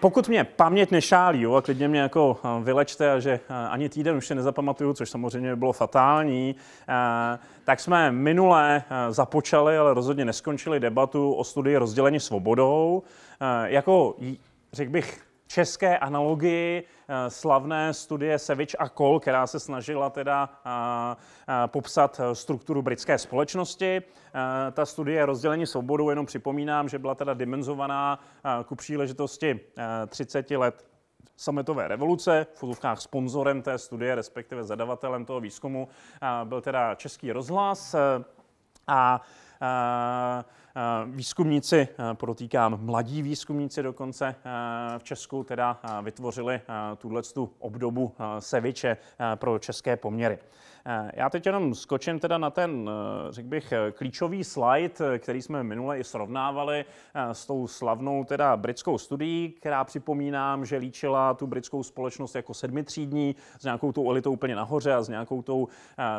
Pokud mě paměť nešálí, jo, a klidně mě jako eh, vylečte, a že eh, ani týden už se nezapamatuju, což samozřejmě bylo fatální, eh, tak jsme minule započali, ale rozhodně neskončili debatu o studii rozdělení svobodou. Jako, řekl bych, české analogii eh, slavné studie Sevič a Kol, která se snažila teda eh, eh, popsat strukturu britské společnosti. Ta studie rozdělení svobodou, jenom připomínám, že byla teda dimenzovaná ku příležitosti 30 let sametové revoluce, v fotovkách sponzorem té studie, respektive zadavatelem toho výzkumu, byl teda Český rozhlas. A Výzkumníci, protýkám, mladí výzkumníci dokonce v Česku teda vytvořili tuhle obdobu seviče pro české poměry. Eh, já teď jenom skočím teda na ten, eh, řekl bych, eh, klíčový slide, který jsme minule i srovnávali s tou slavnou teda britskou studií, která připomínám, že líčila tu britskou společnost jako sedmitřídní s nějakou tou elitou úplně nahoře a s nějakou tou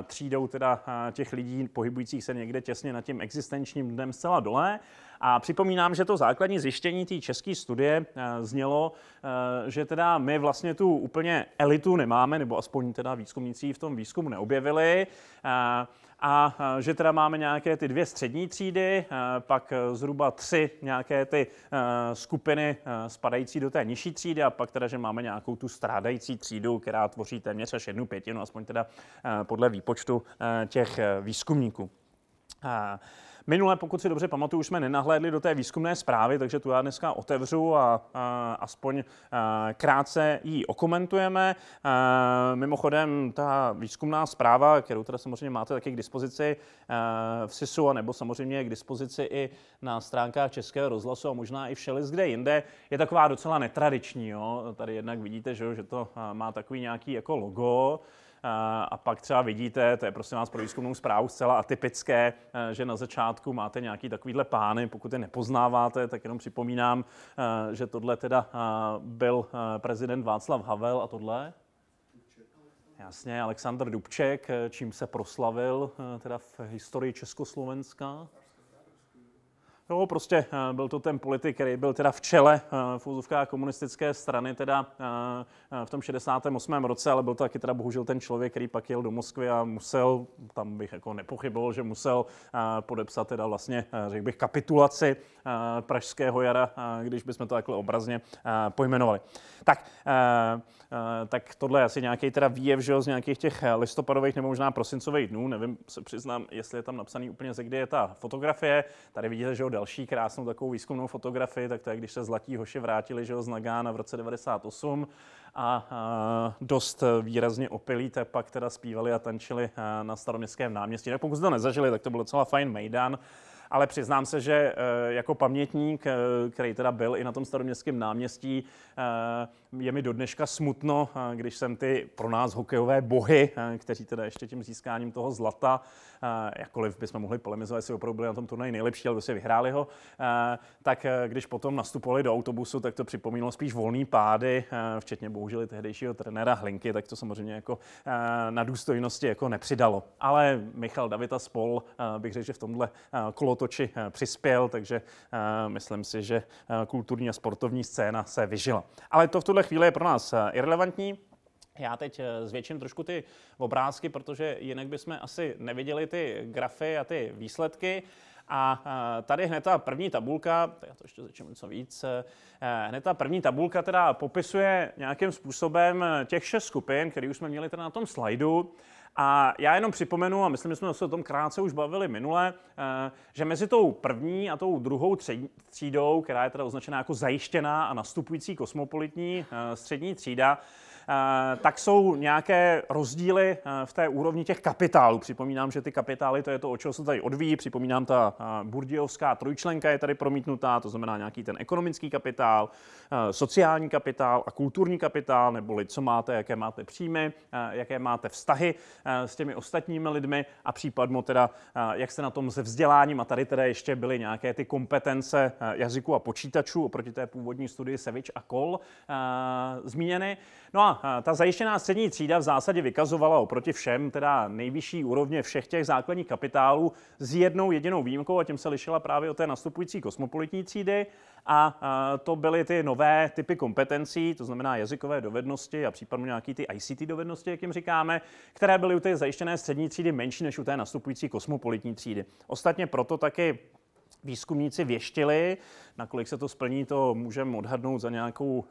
třídou teda těch lidí pohybujících se někde těsně nad tím existenčním dnem zcela dole. A připomínám, že to základní zjištění té české studie eh, znělo, eh, že teda my vlastně tu úplně elitu nemáme, nebo aspoň teda výzkumníci v tom výzkumu neobjevili eh, a že teda máme nějaké ty dvě střední třídy, pak zhruba tři nějaké ty skupiny spadající do té nižší třídy a pak teda, že máme nějakou tu strádající třídu, která tvoří téměř až jednu pětinu, aspoň teda podle výpočtu těch výzkumníků. Minule, pokud si dobře pamatuju, už jsme nenahlédli do té výzkumné zprávy, takže tu já dneska otevřu a, a aspoň a, krátce ji okomentujeme. A, mimochodem, ta výzkumná zpráva, kterou teda samozřejmě máte taky k dispozici a, v SISu, a nebo samozřejmě k dispozici i na stránkách Českého rozhlasu a možná i všelis kde jinde, je taková docela netradiční. Jo? Tady jednak vidíte, že, že to má takový nějaký jako logo, a pak třeba vidíte, to je prosím vás pro výzkumnou zprávu zcela atypické, e, že na začátku máte nějaký takovýhle pány, pokud je nepoznáváte, tak jenom připomínám, e, že tohle teda e, byl prezident Václav Havel a tohle? Jasně, Aleksandr Dubček, čím se proslavil teda v historii Československa? Jo, prostě eh, byl to ten politik, který byl teda v čele eh, v komunistické strany, teda eh, v tom 68. roce, ale byl to taky teda bohužel ten člověk, který pak jel do Moskvy a musel, tam bych jako nepochyboval, že musel podepsat teda vlastně, řekl bych, kapitulaci pražského jara, když bychom to takhle obrazně pojmenovali. Tak, tak tohle je asi nějaký teda výjev, že z nějakých těch listopadových nebo možná prosincových dnů, nevím, se přiznám, jestli je tam napsaný úplně ze kdy je ta fotografie. Tady vidíte, že další krásnou takovou výzkumnou fotografii, tak to je, když se Zlatí hoši vrátili že ho, z Nagána v roce 98 a, a dost výrazně opilí, tak pak teda zpívali a tančili na staroměstském náměstí. Tak no, pokud jste to nezažili, tak to bylo docela fajn mejdan ale přiznám se, že eh, jako pamětník, eh, který teda byl i na tom staroměstském náměstí, eh, je mi do dneška smutno, když jsem ty pro nás hokejové bohy, kteří teda ještě tím získáním toho zlata, jakkoliv bychom mohli polemizovat, jestli opravdu byli na tom turnaji nejlepší, ale se prostě vyhráli ho, tak když potom nastupovali do autobusu, tak to připomínalo spíš volný pády, včetně bohužel tehdejšího trenéra Hlinky, tak to samozřejmě jako na důstojnosti jako nepřidalo. Ale Michal Davita spol bych řekl, že v tomhle kolo kolotoči eh, přispěl, takže eh, myslím si, že eh, kulturní a sportovní scéna se vyžila. Ale to v tuhle chvíli je pro nás irrelevantní. Já teď zvětším trošku ty obrázky, protože jinak bychom asi neviděli ty grafy a ty výsledky. A tady hned ta první tabulka, já to ještě začnu něco víc, hned ta první tabulka teda popisuje nějakým způsobem těch šest skupin, které už jsme měli teda na tom slajdu. A já jenom připomenu, a myslím, že jsme se o tom krátce už bavili minule, eh, že mezi tou první a tou druhou třídou, která je teda označena jako zajištěná a nastupující kosmopolitní eh, střední třída, Eh, tak jsou nějaké rozdíly eh, v té úrovni těch kapitálů. Připomínám, že ty kapitály, to je to, o čeho se tady odvíjí. Připomínám, ta eh, burdiovská trojčlenka je tady promítnutá, to znamená nějaký ten ekonomický kapitál, sociální kapitál a kulturní kapitál, neboli co máte, jaké máte příjmy, jaké máte vztahy s těmi ostatními lidmi a případmo teda, jak jste na tom se vzděláním a tady teda ještě byly nějaké ty kompetence jazyku a počítačů oproti té původní studii Sevič a Kol zmíněny. No a ta zajištěná střední třída v zásadě vykazovala oproti všem, teda nejvyšší úrovně všech těch základních kapitálů s jednou jedinou výjimkou a tím se lišila právě o té nastupující kosmopolitní třídy a to byly ty nové typy kompetencí, to znamená jazykové dovednosti a případně nějaký ty ICT dovednosti, jak jim říkáme, které byly u té zajištěné střední třídy menší než u té nastupující kosmopolitní třídy. Ostatně proto taky výzkumníci věštili, Nakolik se to splní, to můžeme odhadnout za nějakou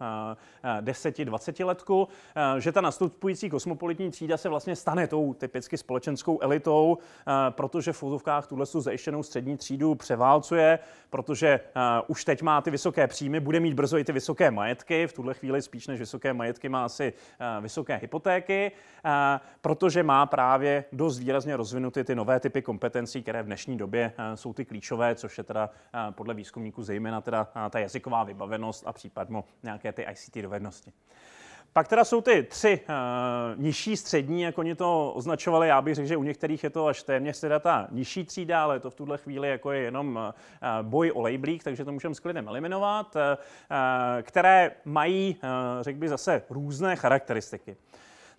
10-20 eh, eh, letku, eh, že ta nastupující kosmopolitní třída se vlastně stane tou typicky společenskou elitou, protože v fotovkách tuhle zajištěnou střední třídu převálcuje, protože už teď má ty vysoké příjmy, bude mít brzo i ty vysoké majetky, v tuhle chvíli spíš než vysoké majetky má asi vysoké hypotéky, protože má právě dost výrazně rozvinuty ty nové typy kompetencí, které v dnešní době jsou ty klíčové, což je teda podle výzkumníků zejména teda ta jazyková vybavenost a případně nějaké ty ICT dovednosti. Pak teda jsou ty tři uh, nižší střední, jak oni to označovali. Já bych řekl, že u některých je to až téměř teda ta nižší třída, ale to v tuhle chvíli jako je jenom uh, boj o labelík, takže to můžeme s klidem eliminovat, uh, které mají, uh, řekl bych, zase různé charakteristiky. Uh,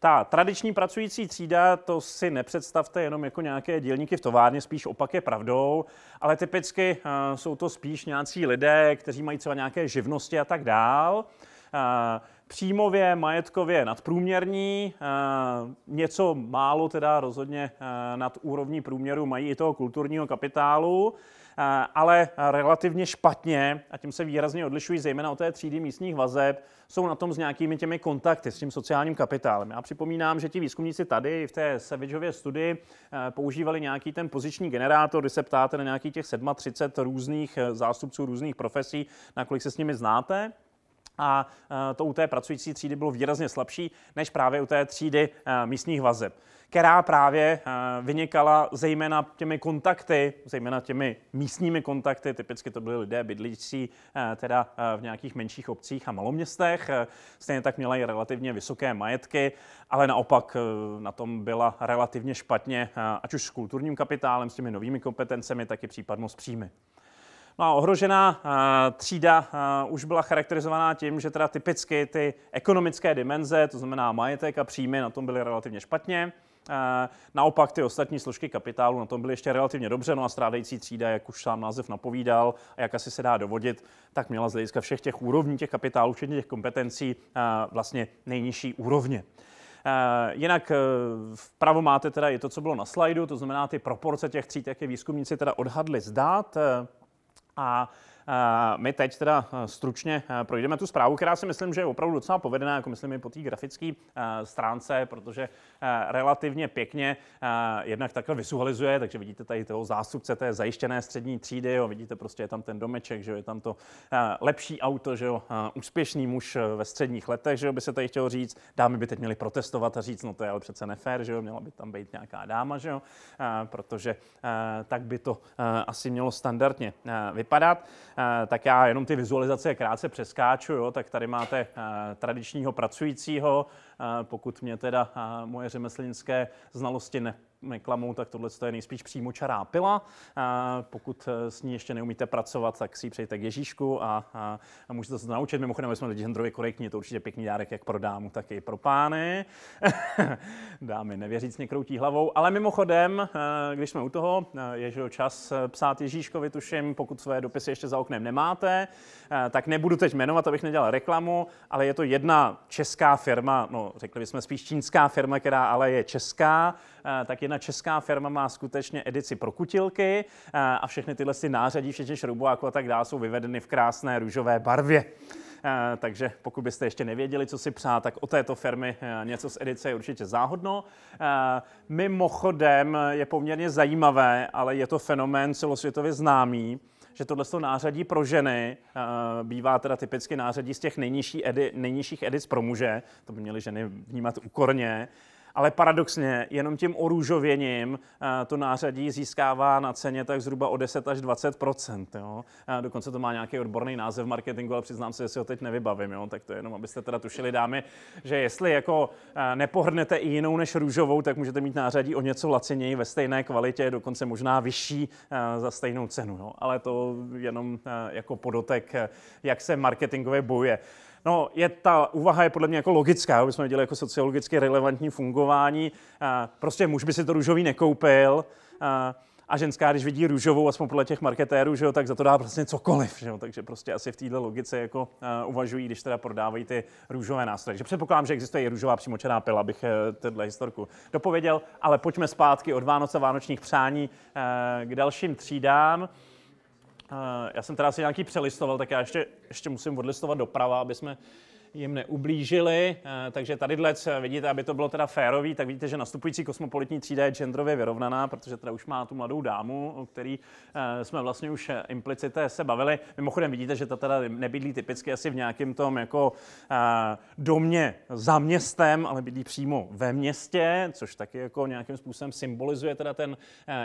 ta tradiční pracující třída, to si nepředstavte jenom jako nějaké dělníky v továrně, spíš opak je pravdou, ale typicky eh, jsou to spíš nějací lidé, kteří mají třeba nějaké živnosti a tak dál eh, příjmově, majetkově nadprůměrní, eh, něco málo teda rozhodně nad úrovní průměru mají i toho kulturního kapitálu Eh, ale relativně špatně, a tím se výrazně odlišují zejména od té třídy místních vazeb, jsou na tom s nějakými těmi kontakty, s tím sociálním kapitálem. Já připomínám, že ti výzkumníci tady v té Savageově studii eh, používali nějaký ten poziční generátor, kdy se ptáte na nějakých těch 37 různých eh, zástupců různých profesí, nakolik se s nimi znáte a to u té pracující třídy bylo výrazně slabší než právě u té třídy místních vazeb která právě eh, vynikala zejména těmi kontakty, zejména těmi místními kontakty, typicky to byly lidé bydlící eh, teda eh, v nějakých menších obcích a maloměstech, stejně tak měla i relativně vysoké majetky, ale naopak na tom byla relativně špatně, ať už s kulturním kapitálem, s těmi novými kompetencemi, tak i případně s příjmy. No a ohrožená třída už byla charakterizovaná tím, že teda typicky ty ekonomické dimenze, to znamená majetek a příjmy, na tom byly relativně špatně. Eh, naopak ty ostatní složky kapitálu na tom byly ještě relativně dobře, no a strádající třída, jak už sám název napovídal a jak asi se dá dovodit, tak měla z hlediska všech těch úrovní těch kapitálů, včetně těch kompetencí, eh, vlastně nejnižší úrovně. Eh, jinak vpravo máte teda i to, co bylo na slajdu, to znamená ty proporce těch tříd, jak je výzkumníci teda odhadli zdát. A my teď teda eh, stručně eh, projdeme tu zprávu, která si myslím, že je opravdu docela povedená, jako myslím i po té grafické eh, stránce, protože relativně pěkně jednak takhle visualizuje, takže vidíte tady toho zástupce té zajištěné střední třídy, jo, vidíte prostě je tam ten domeček, že jo, je tam to lepší auto, že jo, úspěšný muž ve středních letech, že jo, by se tady chtělo říct, dámy by teď měly protestovat a říct, no to je ale přece nefér, že jo, měla by tam být nějaká dáma, že jo, protože tak by to asi mělo standardně vypadat. Eh, tak já jenom ty vizualizace krátce přeskáču, jo, tak tady máte eh, tradičního pracujícího, eh, pokud mě teda moje řemeslnické znalosti ne, neklamou, tak tohle je nejspíš čará pila. A pokud eh, s ní ještě neumíte pracovat, tak si ji přejte k Ježíšku a, a, a můžete se to naučit. Mimochodem, jsme lidi genderově korektní, je to určitě pěkný dárek jak pro dámu, tak i pro pány. Dámy nevěřícně kroutí hlavou, ale mimochodem, eh, když jsme u toho, eh, je že čas psát Ježíškovi, tuším, pokud své dopisy ještě za oknem nemáte, tak nebudu teď jmenovat, abych nedělal reklamu, ale je to jedna česká firma, no řekli bychom spíš čínská firma, která ale je česká, Eh, tak jedna česká firma má skutečně edici pro kutilky eh, a všechny tyhle si nářadí, všechny šroubováku a tak dále, jsou vyvedeny v krásné růžové barvě. Eh, takže pokud byste ještě nevěděli, co si přát, tak o této firmy něco z edice je určitě záhodno. Mimochodem je poměrně zajímavé, ale je to fenomén celosvětově známý, že tohle nářadí pro ženy bývá teda typicky nářadí z těch nejnižší edi, nejnižších edic pro muže, to by měly ženy vnímat úkorně, ale paradoxně jenom tím orůžověním eh, to nářadí získává na ceně tak zhruba o 10 až 20 jo. Eh, dokonce to má nějaký odborný název marketingu, ale přiznám se, že si ho teď nevybavím, jo. tak to jenom, abyste teda tušili dámy, že jestli jako eh, nepohrnete i jinou než růžovou, tak můžete mít nářadí o něco laciněji ve stejné kvalitě, dokonce možná vyšší za stejnou cenu, jo. ale to jenom jako podotek, jak se marketingově bojuje. No, je ta úvaha je podle mě jako logická, aby jsme dělali jako sociologicky relevantní fungování. Eh, prostě muž by si to růžový nekoupil eh, a ženská, když vidí růžovou, aspoň podle těch marketérů, že jo, tak za to dá vlastně cokoliv. Že jo, takže prostě asi v této logice jako uh, uvažují, když teda prodávají ty růžové nástroje. Takže předpokládám, že existuje i růžová přímočená pila, abych uh, tenhle historku dopověděl, ale pojďme zpátky od Vánoce vánočních přání uh, k dalším třídám. Eh, já jsem teda si nějaký přelistoval, tak já ještě, ještě musím odlistovat doprava, aby jsme jim neublížili. Eh, takže tady eh, vidíte, aby to bylo teda férový, tak vidíte, že nastupující kosmopolitní třída je genderově vyrovnaná, protože teda už má tu mladou dámu, o který jsme vlastně už implicité se bavili. Mimochodem vidíte, že ta teda nebydlí typicky asi v nějakém tom jako domě za městem, ale bydlí přímo ve městě, což taky jako nějakým způsobem symbolizuje teda ten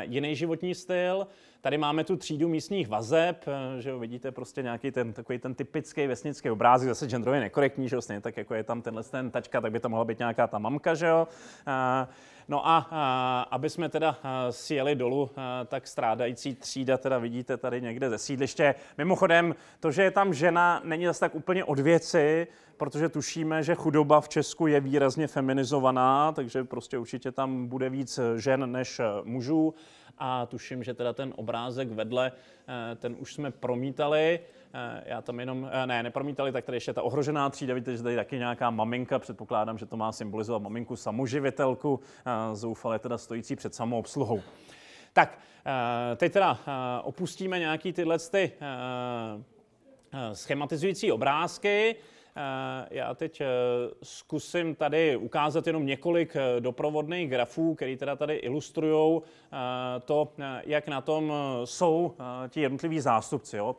jiný životní styl. Tady máme tu třídu místních vazeb, eh, že jo, vidíte prostě nějaký ten takový ten typický vesnický obrázek, zase genderově nekorektní, že jo, stejně tak jako je tam tenhle ten tačka, tak by tam mohla být nějaká ta mamka, že jo. Eh, no a, eh, aby jsme teda sjeli dolů, tak strádající třída teda vidíte tady někde ze sídliště. Mimochodem, to, že je tam žena, není zase tak úplně od věci, protože tušíme, že chudoba v Česku je výrazně feminizovaná, takže prostě určitě tam bude víc žen než mužů a tuším, že teda ten obrázek vedle, eh, ten už jsme promítali. Eh, já tam jenom, eh, ne, nepromítali, tak tady ještě ta ohrožená třída, vidíte, že tady taky nějaká maminka, předpokládám, že to má symbolizovat maminku samoživitelku, zoufale teda stojící před samoobsluhou. Tak, teď teda opustíme nějaký tyhle ty schematizující obrázky. Eh, já teď eh, zkusím tady ukázat jenom několik eh, doprovodných grafů, které teda tady ilustrují to, jak na tom jsou ti jednotliví zástupci. Jo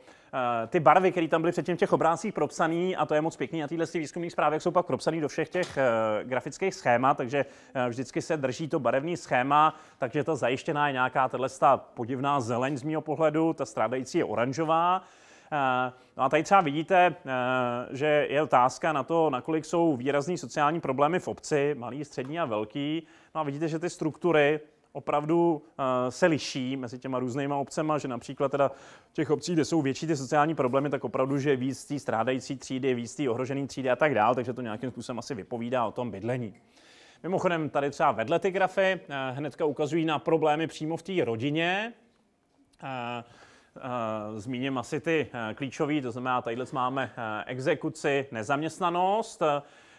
ty barvy, které tam byly předtím v těch obrázcích propsané, a to je moc pěkný, a tyhle výzkumných zprávy jsou pak propsané do všech těch grafických schémat, takže vždycky se drží to barevný schéma, takže ta zajištěná je nějaká tato podivná zeleň z mého pohledu, ta strádající je oranžová. Eh, no a tady třeba vidíte, eh, že je otázka na to, nakolik jsou výrazný sociální problémy v obci, malý, střední a velký. No a vidíte, že ty struktury opravdu eh, se liší mezi těma různýma obcema, že například teda v těch obcích, kde jsou větší ty sociální problémy, tak opravdu, že je víc tý strádající třídy, víc tý ohrožený třídy a tak dál, takže to nějakým způsobem asi vypovídá o tom bydlení. Mimochodem, tady třeba vedle ty grafy hnedka ukazují na problémy přímo v té rodině. Eh, zmíním asi ty eh, klíčové, to znamená, tadyhle máme eh, exekuci, nezaměstnanost.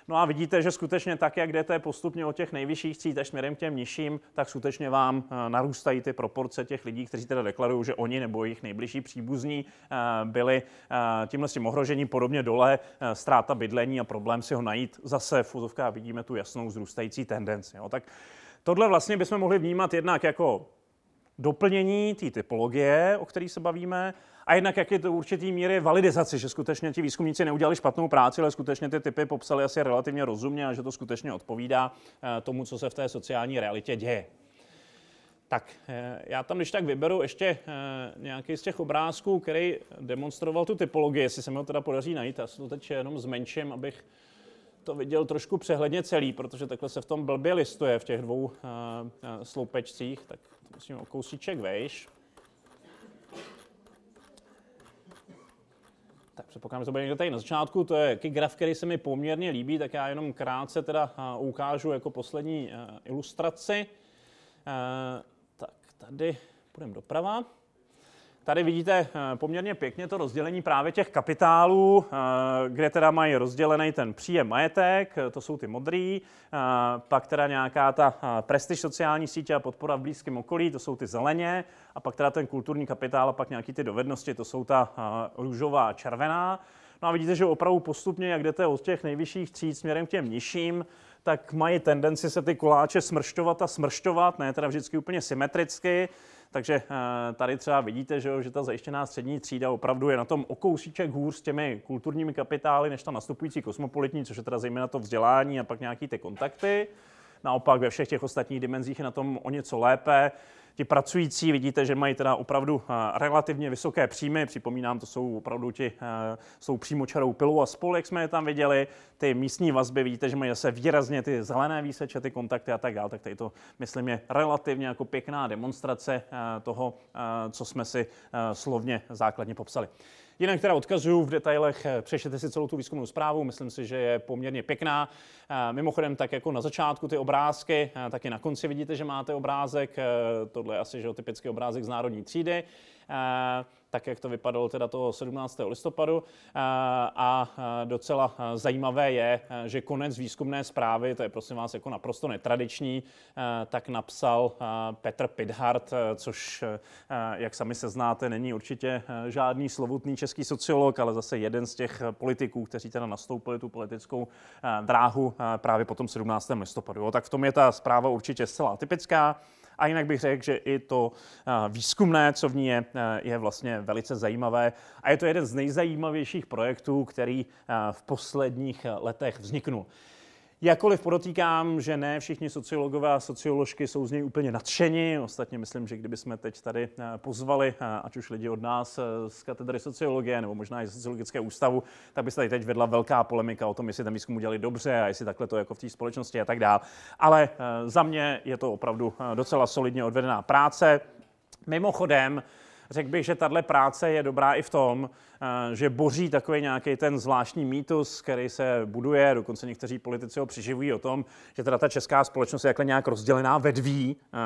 No a vidíte, že skutečně tak, jak jdete postupně od těch nejvyšších cít až směrem k těm nižším, tak skutečně vám narůstají ty proporce těch lidí, kteří teda deklarují, že oni nebo jejich nejbližší příbuzní byli tímhle s tím ohrožení podobně dole, ztráta bydlení a problém si ho najít. Zase v fuzovkách vidíme tu jasnou zrůstající tendenci. Jo. Tak tohle vlastně bychom mohli vnímat jednak jako doplnění té typologie, o které se bavíme, a jednak jak je to určitý míry validizace, že skutečně ti výzkumníci neudělali špatnou práci, ale skutečně ty typy popsali asi relativně rozumně a že to skutečně odpovídá eh, tomu, co se v té sociální realitě děje. Tak, eh, já tam když tak vyberu ještě eh, nějaký z těch obrázků, který demonstroval tu typologii, jestli se mi ho teda podaří najít, já se to teď jenom zmenším, abych to viděl trošku přehledně celý, protože takhle se v tom blbě listuje v těch dvou sloupečcích, tak Musím o kousíček vejš. Tak předpokládám, že to bude někde tady na začátku. To je graf, který se mi poměrně líbí, tak já jenom krátce teda ukážu jako poslední e, ilustraci. E, tak tady půjdeme doprava. Tady vidíte eh, poměrně pěkně to rozdělení právě těch kapitálů, eh, kde teda mají rozdělený ten příjem majetek, eh, to jsou ty modrý, pak teda nějaká ta prestiž sociální sítě a podpora v blízkém okolí, to jsou ty zeleně, a pak teda ten kulturní kapitál a pak nějaký ty dovednosti, to jsou ta růžová a červená. No a vidíte, že opravdu postupně, jak jdete od těch nejvyšších tříd směrem k těm nižším, tak mají tendenci se ty koláče smršťovat a smršťovat, ne teda vždycky úplně symetricky, takže eh, tady třeba vidíte, že, jo, že ta zajištěná střední třída opravdu je na tom o kousíček hůř s těmi kulturními kapitály, než ta nastupující kosmopolitní, což je teda zejména to vzdělání a pak nějaký ty kontakty. Naopak ve všech těch ostatních dimenzích je na tom o něco lépe. Ti pracující vidíte, že mají teda opravdu eh, relativně vysoké příjmy. Připomínám, to jsou opravdu ti eh, s tou přímočarou pilou a spol, jak jsme je tam viděli. Ty místní vazby, vidíte, že mají zase výrazně ty zelené výseče, ty kontakty a tak dále. Tak tady to, myslím, je relativně jako pěkná demonstrace eh, toho, co jsme si slovně základně popsali. Jinak teda odkazuju v detailech, eh, přešete si celou tu výzkumnou zprávu, myslím si, že je poměrně pěkná. Eh, mimochodem, tak jako na začátku ty obrázky, eh, tak i na konci vidíte, že máte obrázek, tohle je asi že, typický obrázek z národní třídy tak jak to vypadalo teda toho 17. listopadu. A docela zajímavé je, že konec výzkumné zprávy, to je prosím vás jako naprosto netradiční, tak napsal Petr Pidhart, což, jak sami se znáte, není určitě žádný slovutný český sociolog, ale zase jeden z těch politiků, kteří teda nastoupili tu politickou dráhu právě po tom 17. listopadu. Tak v tom je ta zpráva určitě zcela typická. A jinak bych řekl, že i to výzkumné, co v ní je, je vlastně velice zajímavé. A je to jeden z nejzajímavějších projektů, který v posledních letech vzniknul. Jakoliv podotýkám, že ne všichni sociologové a socioložky jsou z něj úplně nadšeni. Ostatně myslím, že kdybychom teď tady eh, pozvali, eh, ať už lidi od nás eh, z katedry sociologie nebo možná i z sociologického ústavu, tak by se tady teď vedla velká polemika o tom, jestli ten výzkum udělali dobře a jestli takhle to jako v té společnosti a tak dále. Ale za mě je to opravdu docela solidně odvedená práce. Mimochodem, řekl bych, že tahle práce je dobrá i v tom, Eh, že boří takový nějaký ten zvláštní mýtus, který se buduje, dokonce někteří politici ho přiživují o tom, že teda ta česká společnost je jakhle nějak rozdělená ve dví, eh,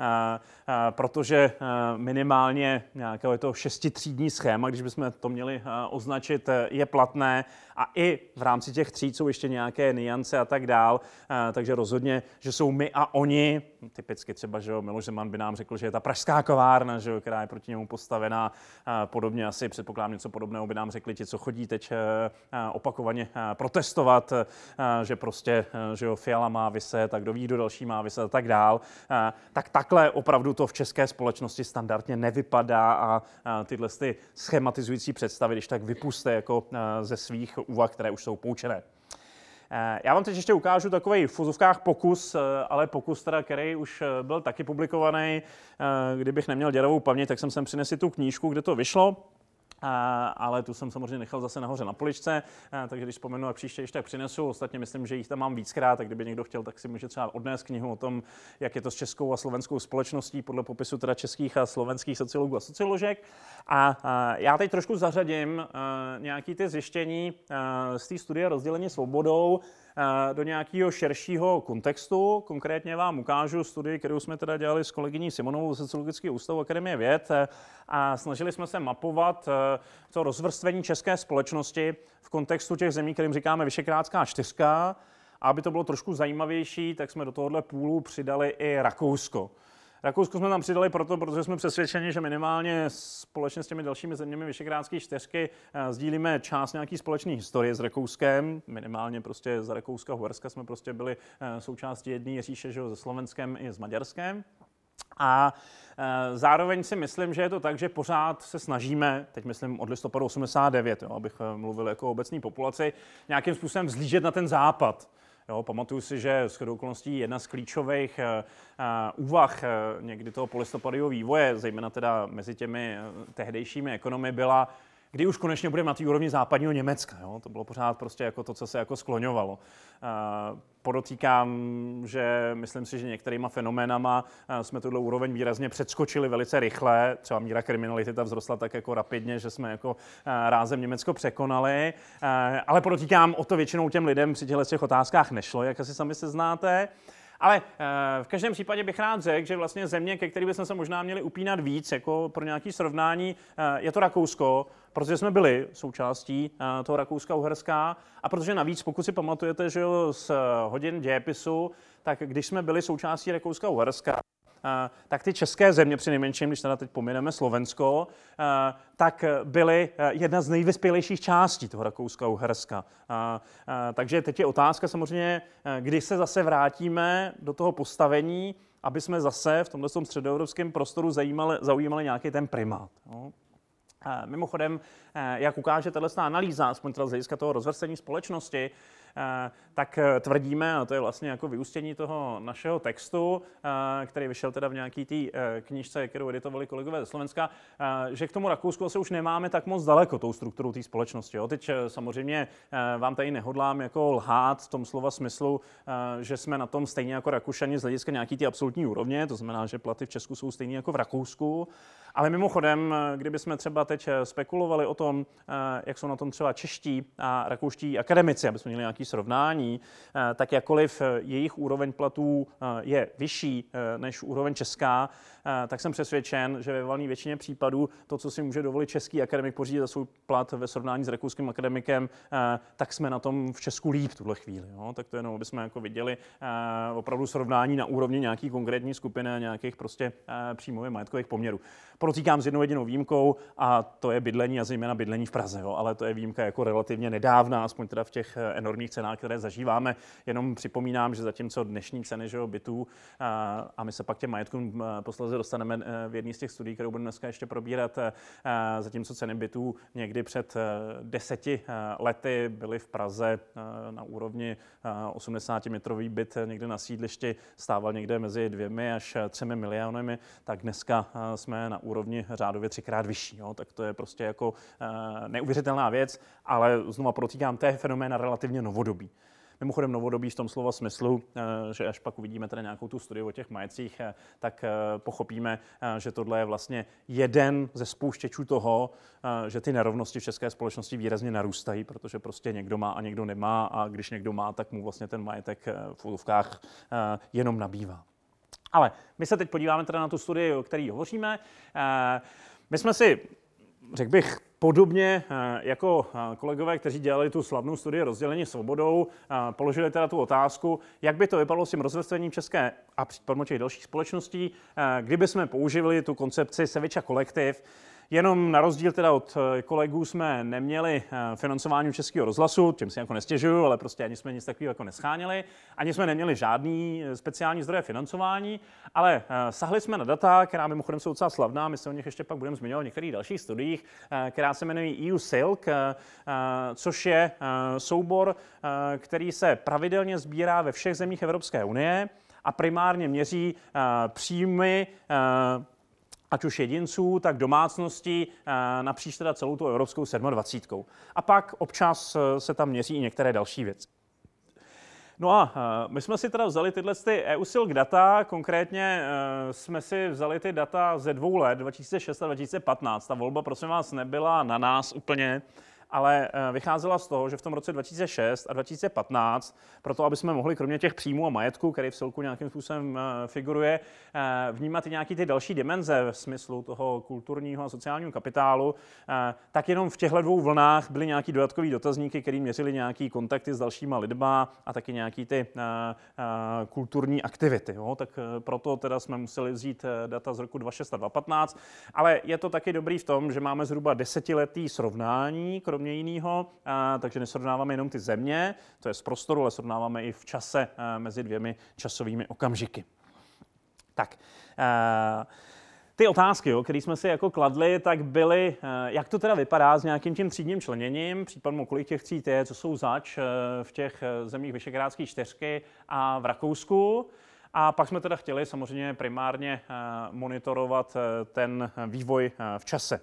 eh, protože minimálně nějakého to šestitřídní schéma, když bychom to měli označit, je platné a i v rámci těch tříd jsou ještě nějaké niance a tak dál, takže rozhodně, že jsou my a oni, typicky třeba, že Miloš Zeman by nám řekl, že je ta pražská kovárna, že jo, která je proti němu postavená, podobně asi předpokládám něco podobného by nám řekli ti, co chodí teď eh, eh, opakovaně eh, protestovat, že prostě, že jo, Fiala má vyset, tak do kdo další má vyset a tak dál. Tak takhle opravdu to v české společnosti standardně nevypadá a tyhle ty schematizující představy, když tak vypuste jako ze svých úvah, které už jsou poučené. Já vám teď ještě ukážu takový v fuzovkách pokus, ale pokus teda, který už byl taky publikovaný. Kdybych neměl děravou paměť, tak jsem sem přinesl tu knížku, kde to vyšlo ale tu jsem samozřejmě nechal zase nahoře na poličce, takže když vzpomenu, a příště ještě přinesu. Ostatně myslím, že jich tam mám víckrát, tak kdyby někdo chtěl, tak si může třeba odnést knihu o tom, jak je to s českou a slovenskou společností podle popisu teda českých a slovenských sociologů a socioložek. A já teď trošku zařadím nějaký ty zjištění z té studie rozdělení svobodou, Eh, do nějakého širšího kontextu. Konkrétně vám ukážu studii, kterou jsme teda dělali s kolegyní Simonovou ze Sociologického ústavu Akademie věd eh, a snažili jsme se mapovat eh, to rozvrstvení české společnosti v kontextu těch zemí, kterým říkáme Vyšekrátská čtyřka. A aby to bylo trošku zajímavější, tak jsme do tohohle půlu přidali i Rakousko. Rakousko jsme tam přidali proto, protože jsme přesvědčeni, že minimálně společně s těmi dalšími zeměmi Vyšegrádské čtyřky eh, sdílíme část nějaký společné historie s Rakouskem. Minimálně prostě z Rakouska, Uherska jsme prostě byli eh, součástí jedné říše, že ze Slovenskem i s Maďarskem. A eh, zároveň si myslím, že je to tak, že pořád se snažíme, teď myslím od listopadu 89, jo, abych mluvil jako obecní populaci, nějakým způsobem vzlížet na ten západ. Jo, pamatuju si, že s okolností jedna z klíčových uh, úvah uh, někdy toho polistopadového vývoje, zejména teda mezi těmi tehdejšími ekonomy, byla, kdy už konečně budeme na té úrovni západního Německa. Jo? To bylo pořád prostě jako to, co se jako skloňovalo. Eh, podotýkám, že myslím si, že některýma fenoménama eh, jsme tuto úroveň výrazně předskočili velice rychle. Třeba míra kriminality ta vzrostla tak jako rapidně, že jsme jako eh, rázem Německo překonali. Ale podotýkám, o to většinou těm lidem při těchto těch otázkách nešlo, jak asi sami se znáte. Ale eh, v každém případě bych rád řekl, že vlastně země, ke které bychom se možná měli upínat víc, jako pro nějaké srovnání, eh, je to Rakousko, protože jsme byli součástí eh, toho Rakouska-Uherska a protože navíc, pokud si pamatujete, že z hodin dějepisu, tak když jsme byli součástí Rakouska-Uherska, tak ty české země, při nejmenším, když teda teď pomineme Slovensko, tak byly jedna z nejvyspělejších částí toho Rakouska a Uherska. Takže teď je otázka samozřejmě, kdy se zase vrátíme do toho postavení, aby jsme zase v tomto středoevropském prostoru zajímali, zaujímali nějaký ten primát. No. Mimochodem, jak ukáže tato analýza, aspoň teda z hlediska toho rozvrstení společnosti, Eh, tak eh, tvrdíme, a to je vlastně jako vyústění toho našeho textu, eh, který vyšel teda v nějaký té knižce, kterou editovali kolegové ze Slovenska, že k tomu Rakousku se už nemáme tak moc daleko tou strukturu té společnosti. Jo. Teď samozřejmě vám tady nehodlám jako lhát v tom slova smyslu, že jsme na tom stejně jako Rakušani z hlediska nějaký ty absolutní úrovně, to znamená, že platy v Česku jsou stejné jako v Rakousku, ale mimochodem, kdybychom třeba teď eh, spekulovali o tom, eh, jak jsou na tom třeba čeští a rakouští akademici, aby jsme měli nějaké srovnání, eh, tak jakkoliv jejich úroveň platů je vyšší než úroveň česká, tak jsem přesvědčen, že ve valné většině případů to, co si může dovolit český akademik pořídit za svůj plat ve srovnání s rakouským akademikem, tak jsme na tom v Česku líp tuhle chvíli. Jo? Tak to jenom, aby jsme jako viděli opravdu srovnání na úrovni nějaké konkrétní skupiny a nějakých prostě příjmově majetkových poměrů. Pro Podotýkám s jednou jedinou výjimkou a to je bydlení a zejména bydlení v Praze, jo. ale to je výjimka jako relativně nedávná, aspoň teda v těch eh, enormních cenách, které zažíváme. Jenom připomínám, že zatímco dnešní ceny že jo, bytů eh, a my se pak těm majetkům eh, posledně dostaneme v jedné z těch studií, kterou budeme dneska ještě probírat, zatímco ceny bytů někdy před deseti lety byly v Praze na úrovni 80-metrový byt někde na sídlišti, stával někde mezi dvěmi až třemi miliony, tak dneska jsme na úrovni řádově třikrát vyšší. Jo? Tak to je prostě jako eh, neuvěřitelná věc, ale znovu protíkám, to je fenomén relativně novodobý. Mimochodem novodobí v tom slova smyslu, eh, že až pak uvidíme tady nějakou tu studii o těch majecích, eh, tak pochopíme, že tohle je vlastně jeden ze spouštěčů toho, že ty nerovnosti v české společnosti výrazně narůstají, protože prostě někdo má a někdo nemá a když někdo má, tak mu vlastně ten majetek v úlovkách jenom nabývá. Ale my se teď podíváme teda na tu studii, o které hovoříme. Eh, my jsme si, řekl bych, Podobně eh, jako eh, kolegové, kteří dělali tu slavnou studii rozdělení svobodou, položili teda tu otázku, jak by to vypadalo s tím rozvrstvením české a případně dalších společností, kdyby jsme použili tu koncepci Seviča kolektiv, Jenom na rozdíl teda od eh, kolegů jsme neměli eh, financování českého rozhlasu, tím si jako nestěžuju, ale prostě ani jsme nic takového jako neschánili, ani jsme neměli žádný eh, speciální zdroje financování, ale sahli jsme na data, která mimochodem jsou docela slavná, my se o nich ještě pak budeme zmiňovat v některých dalších studiích, která se jmenují EU Silk, což je soubor, který se pravidelně sbírá ve všech zemích Evropské unie a primárně měří příjmy ať už jedinců, tak domácností eh, napříč teda celou tu evropskou 27. A pak občas eh, se tam měří i některé další věci. No a eh, my jsme si teda vzali tyhle ty e Silk data, konkrétně jsme si vzali ty data ze dvou let, 2006 a 2015. Ta volba, prosím vás, nebyla na nás úplně, ale eh, vycházela z toho, že v tom roce 2006 a 2015, proto aby jsme mohli kromě těch příjmů a majetku, který v celku nějakým způsobem eh, figuruje, eh, vnímat i nějaký ty další dimenze v smyslu toho kulturního a sociálního kapitálu, tak jenom v těchto dvou vlnách byly nějaký dodatkový dotazníky, které měřili nějaký kontakty s dalšíma lidma a taky nějaký ty kulturní aktivity. Jo? Tak proto teda jsme museli vzít data z roku 2006 a 2015, ale je to taky dobrý v tom, že máme zhruba desetiletý srovnání, kromě jiného, takže nesrovnáváme jenom ty země, to je z prostoru, ale srovnáváme i v čase mezi dvěmi časovými okamžiky. Tak, ty otázky, které jsme si jako kladli, tak byly, jak to teda vypadá s nějakým tím třídním členěním, případně kolik těch tříd je, co jsou zač e, v těch e, zemích Vyšegrádské čtyřky a v Rakousku. A pak jsme teda chtěli samozřejmě primárně e, monitorovat ten vývoj v čase.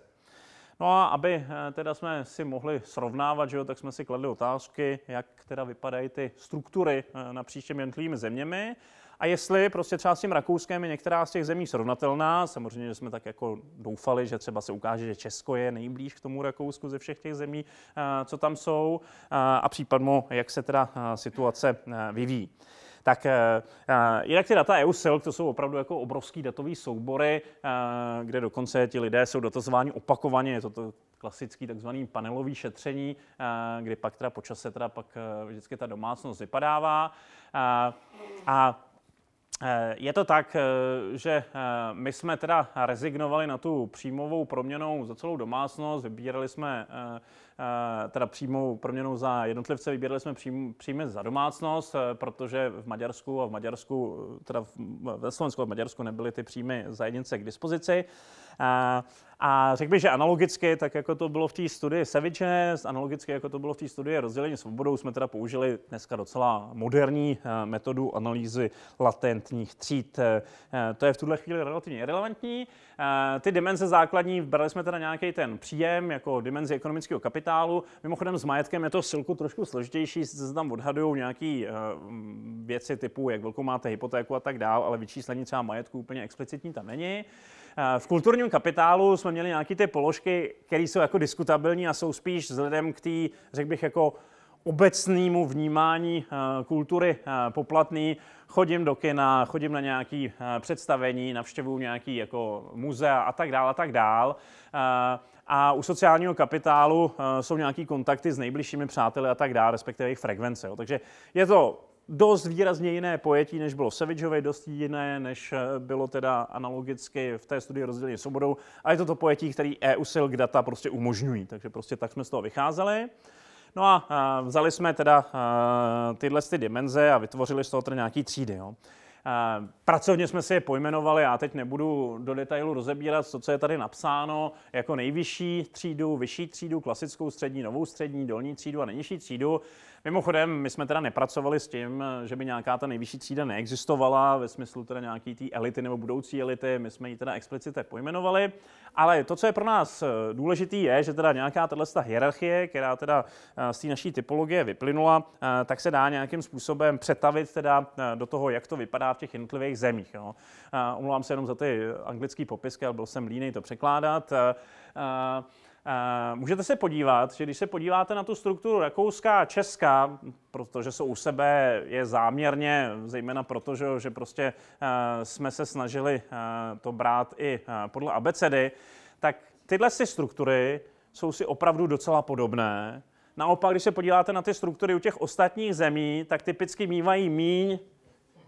No a aby eh, teda jsme si mohli srovnávat, že jo, tak jsme si kladli otázky, jak teda vypadají ty struktury eh, na příštěm jednotlivými zeměmi a jestli prostě třeba s tím Rakouskem je některá z těch zemí srovnatelná, samozřejmě, že jsme tak jako doufali, že třeba se ukáže, že Česko je nejblíž k tomu Rakousku ze všech těch zemí, eh, co tam jsou a případně, jak se teda situace vyvíjí tak eh, eh, jinak ty data EUSIL, to jsou opravdu jako obrovský datový soubory, eh, kde dokonce ti lidé jsou dotazováni opakovaně, je to, to klasický takzvaný panelový šetření, kdy pak teda po čase teda pak vždycky ta domácnost vypadává. A je to tak, že my jsme teda rezignovali na tu příjmovou proměnou za celou domácnost, vybírali jsme Eh, teda přímou proměnou za jednotlivce, vybírali jsme příjmy za domácnost, eh, protože v Maďarsku a v Maďarsku, eh, teda ve Slovensku a v Maďarsku nebyly ty příjmy za jedince k dispozici. A řekl bych, že analogicky, tak jako to bylo v té studii Savichez, analogicky jako to bylo v té studii rozdělení svobodou, jsme teda použili dneska docela moderní eh, metodu analýzy latentních tříd. Eh, eh, to je v tuhle chvíli relativně irrelevantní. Ty dimenze základní, brali jsme teda nějaký ten příjem jako dimenzi ekonomického kapitálu. Mimochodem s majetkem je to v silku trošku složitější, se tam odhadují nějaké věci typu, jak velkou máte hypotéku a tak dále, ale vyčíslení třeba majetku úplně explicitní tam není. Eh, v kulturním kapitálu jsme měli nějaké ty položky, které jsou jako diskutabilní a jsou spíš vzhledem k té, řekl bych, jako obecnému vnímání eh, kultury eh, poplatný. Chodím do kina, chodím na nějaké představení, navštěvuju nějaké jako muzea a tak dále, a tak dále. A u sociálního kapitálu jsou nějaké kontakty s nejbližšími přáteli a tak dále, respektive jejich frekvence. Takže je to dost výrazně jiné pojetí, než bylo Savageovej, dost jiné, než eh, bylo teda analogicky v té studii rozdělení svobodou. A je to to pojetí, který EU silk data prostě umožňují. Takže prostě tak jsme z toho vycházeli. No a eh, vzali jsme teda eh, tyhle ty dimenze a vytvořili z toho teda nějaký třídy. Jo. Pracovně jsme si je pojmenovali, já teď nebudu do detailu rozebírat to, co je tady napsáno, jako nejvyšší třídu, vyšší třídu, klasickou střední, novou střední, dolní třídu a nejnižší třídu. Mimochodem, my jsme teda nepracovali s tím, že by nějaká ta nejvyšší třída neexistovala ve smyslu teda nějaký té elity nebo budoucí elity, my jsme ji teda explicitně pojmenovali, ale to, co je pro nás eh, důležité je, že teda nějaká tato hierarchie, která teda eh, z té naší typologie vyplynula, eh, tak se dá nějakým způsobem přetavit teda do toho, jak to vypadá v těch jednotlivých zemích. Jo. Umluvám se jenom za ty anglické popisky, ale byl jsem líný to překládat. Uh, Eh, můžete se podívat, že když se podíváte na tu strukturu Rakouska a Česka, protože jsou u sebe, je záměrně, zejména proto, že, prostě eh, jsme se snažili eh, to brát i podle abecedy, tak tyhle si struktury jsou si opravdu docela podobné. Naopak, když se podíváte na ty struktury u těch ostatních zemí, tak typicky mývají míň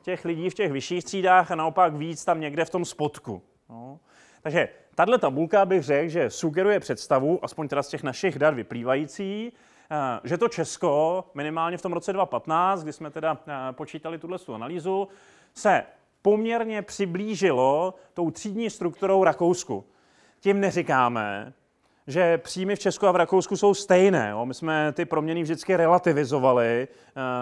těch lidí v těch vyšších třídách a naopak víc tam někde v tom spodku. No. Takže Tahle tabulka bych řekl, že sugeruje představu, aspoň teda z těch našich dat vyplývající, eh, že to Česko minimálně v tom roce 2015, kdy jsme teda eh, počítali tuhle analýzu, se poměrně přiblížilo tou třídní strukturou Rakousku. Tím neříkáme, že příjmy v Česku a v Rakousku jsou stejné. Jo? My jsme ty proměny vždycky relativizovali,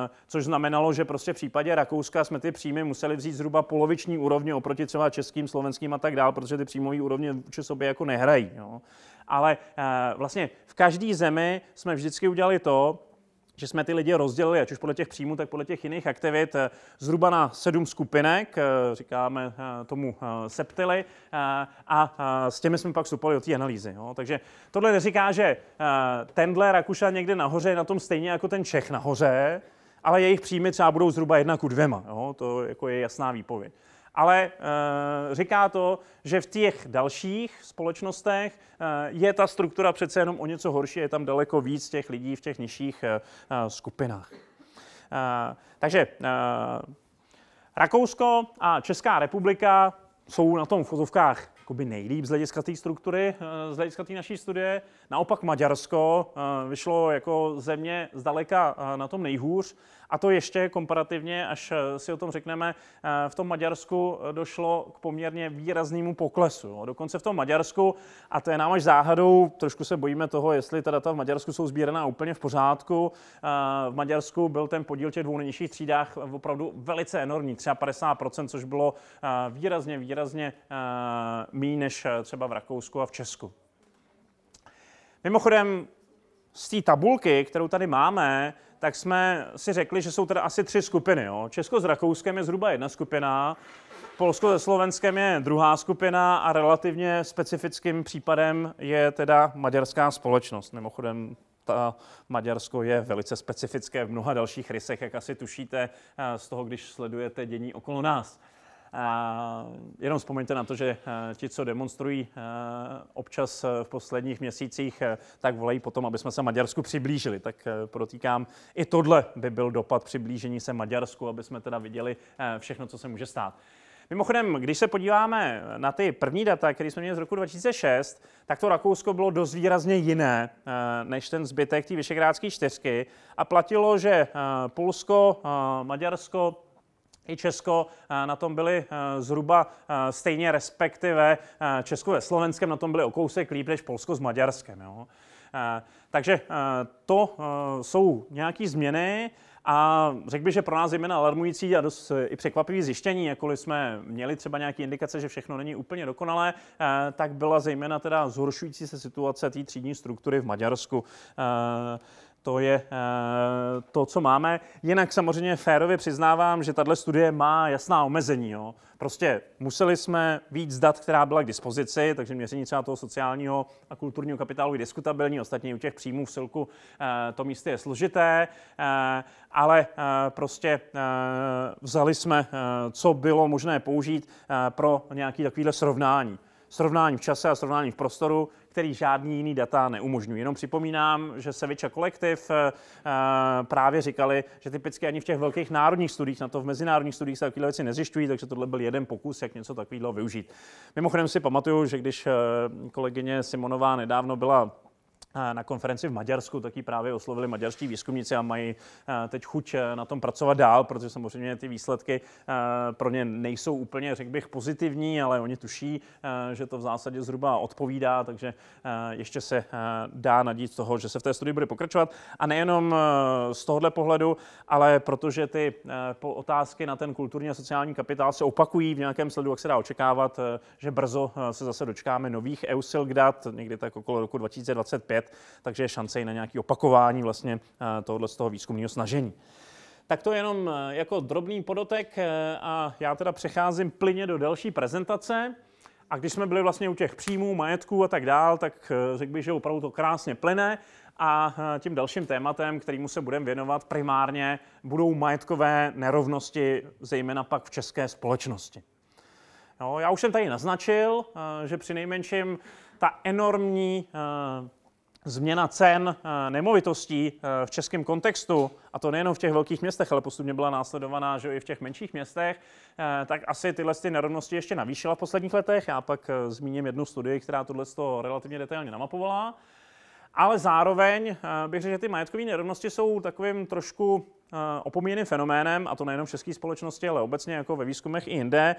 eh, což znamenalo, že prostě v případě Rakouska jsme ty příjmy museli vzít zhruba poloviční úrovně oproti třeba českým, slovenským a tak dál, protože ty příjmové úrovně vůči sobě jako nehrají. Jo? Ale eh, vlastně v každé zemi jsme vždycky udělali to, že jsme ty lidi rozdělili, ať už podle těch příjmů, tak podle těch jiných aktivit, eh, zhruba na sedm skupinek, eh, říkáme eh, tomu septily, a s těmi jsme pak vstupovali do té analýzy. Jo. Takže tohle neříká, že tenhle Rakuša někde nahoře je na tom stejně jako ten Čech nahoře, ale jejich příjmy třeba budou zhruba jedna ku dvěma. Jo. To jako je jasná výpověď ale e, říká to, že v těch dalších společnostech e, je ta struktura přece jenom o něco horší, je tam daleko víc těch lidí v těch nižších e, skupinách. E, takže e, Rakousko a Česká republika jsou na tom v fotovkách nejlíp z hlediska té struktury, z hlediska té naší studie, Naopak Maďarsko eh, vyšlo jako země zdaleka eh, na tom nejhůř a to ještě komparativně, až eh, si o tom řekneme, v tom Maďarsku došlo k poměrně výraznému poklesu. Dokonce v tom Maďarsku, a to je nám až záhadou, trošku se bojíme toho, jestli ta data v Maďarsku jsou sbírená úplně v pořádku. V Maďarsku byl ten podíl těch dvou nejnižších třídách opravdu velice enormní, třeba 50%, což bylo výrazně, výrazně méně než třeba v Rakousku a v Česku. Mimochodem, z té tabulky, kterou tady máme, tak jsme si řekli, že jsou tady asi tři skupiny. Jo. Česko s Rakouskem je zhruba jedna skupina, Polsko se Slovenskem je druhá skupina a relativně specifickým případem je teda maďarská společnost. Mimochodem, ta Maďarsko je velice specifické v mnoha dalších rysech, jak asi tušíte eh, z toho, když sledujete dění okolo nás. A jenom vzpomeňte na to, že eh, ti, co demonstrují eh, občas eh, v posledních měsících, tak volají potom, aby jsme se Maďarsku přiblížili. Tak protýkám, i tohle by byl dopad přiblížení se Maďarsku, aby jsme teda viděli všechno, co se může stát. Mimochodem, když se podíváme na ty první data, které jsme měli z roku 2006, tak to Rakousko bylo dost výrazně jiné než ten zbytek té Vyšegrádské čtyřky a platilo, že Polsko, Maďarsko, i Česko eh, na tom byli eh, zhruba eh, stejně, respektive Česko ve Slovenském na tom byli o kousek líp než Polsko s Maďarskem. Jo. Takže to jsou nějaké změny a řekl bych, že pro nás zejména alarmující a dost i překvapivý zjištění, jakkoliv jsme měli třeba nějaké indikace, že všechno není úplně dokonalé, tak byla zejména teda zhoršující se situace té třídní struktury v Maďarsku to je eh, to, co máme. Jinak samozřejmě férově přiznávám, že tahle studie má jasná omezení. Jo. Prostě museli jsme víc dat, která byla k dispozici, takže měření třeba toho sociálního a kulturního kapitálu je diskutabilní, ostatně u těch příjmů v silku eh, to místo je složité, eh, ale prostě vzali jsme, co bylo možné použít pro nějaké takovéhle srovnání. Srovnání v čase a srovnání v prostoru, který žádný jiný data neumožňují. Jenom připomínám, že Sevič a kolektiv eh, eh, právě říkali, že typicky ani v těch velkých národních studiích, na to v mezinárodních studiích se takové věci nezjišťují, takže tohle byl jeden pokus, jak něco takového využít. Mimochodem si pamatuju, že když eh, kolegyně Simonová nedávno byla na konferenci v Maďarsku, taky právě oslovili maďarští výzkumníci a mají eh, teď chuť eh, na tom pracovat dál, protože samozřejmě ty výsledky eh, pro ně nejsou úplně, řekl bych, pozitivní, ale oni tuší, že to v zásadě zhruba odpovídá, takže ještě se dá nadít toho, že se v té studii bude pokračovat. A nejenom z tohohle pohledu, ale protože ty otázky na ten kulturní a sociální kapitál se opakují v nějakém sledu, jak se dá očekávat, že brzo se zase dočkáme nových EUSIL dat, někdy tak okolo roku 2025, zpět, takže je šance i na nějaké opakování vlastně eh, tohoto z toho výzkumného snažení. Tak to je jenom eh, jako drobný podotek eh, a já teda přecházím plyně do další prezentace. A když jsme byli vlastně u těch příjmů, majetků a tak dál, tak řekl bych, že opravdu to krásně plyne. A tím dalším tématem, kterýmu se budeme věnovat primárně, budou majetkové nerovnosti, zejména pak v české společnosti. No, já už jsem tady naznačil, že při nejmenším ta enormní změna cen eh, nemovitostí eh, v českém kontextu, a to nejenom v těch velkých městech, ale postupně byla následovaná že i v těch menších městech, eh, tak asi tyhle ty nerovnosti ještě navýšila v posledních letech. Já pak zmíním jednu studii, která tohle relativně detailně namapovala. Ale zároveň bych řekl, že ty majetkové nerovnosti jsou takovým trošku opomíjeným fenoménem, a to nejenom v české společnosti, ale obecně jako ve výzkumech i jinde.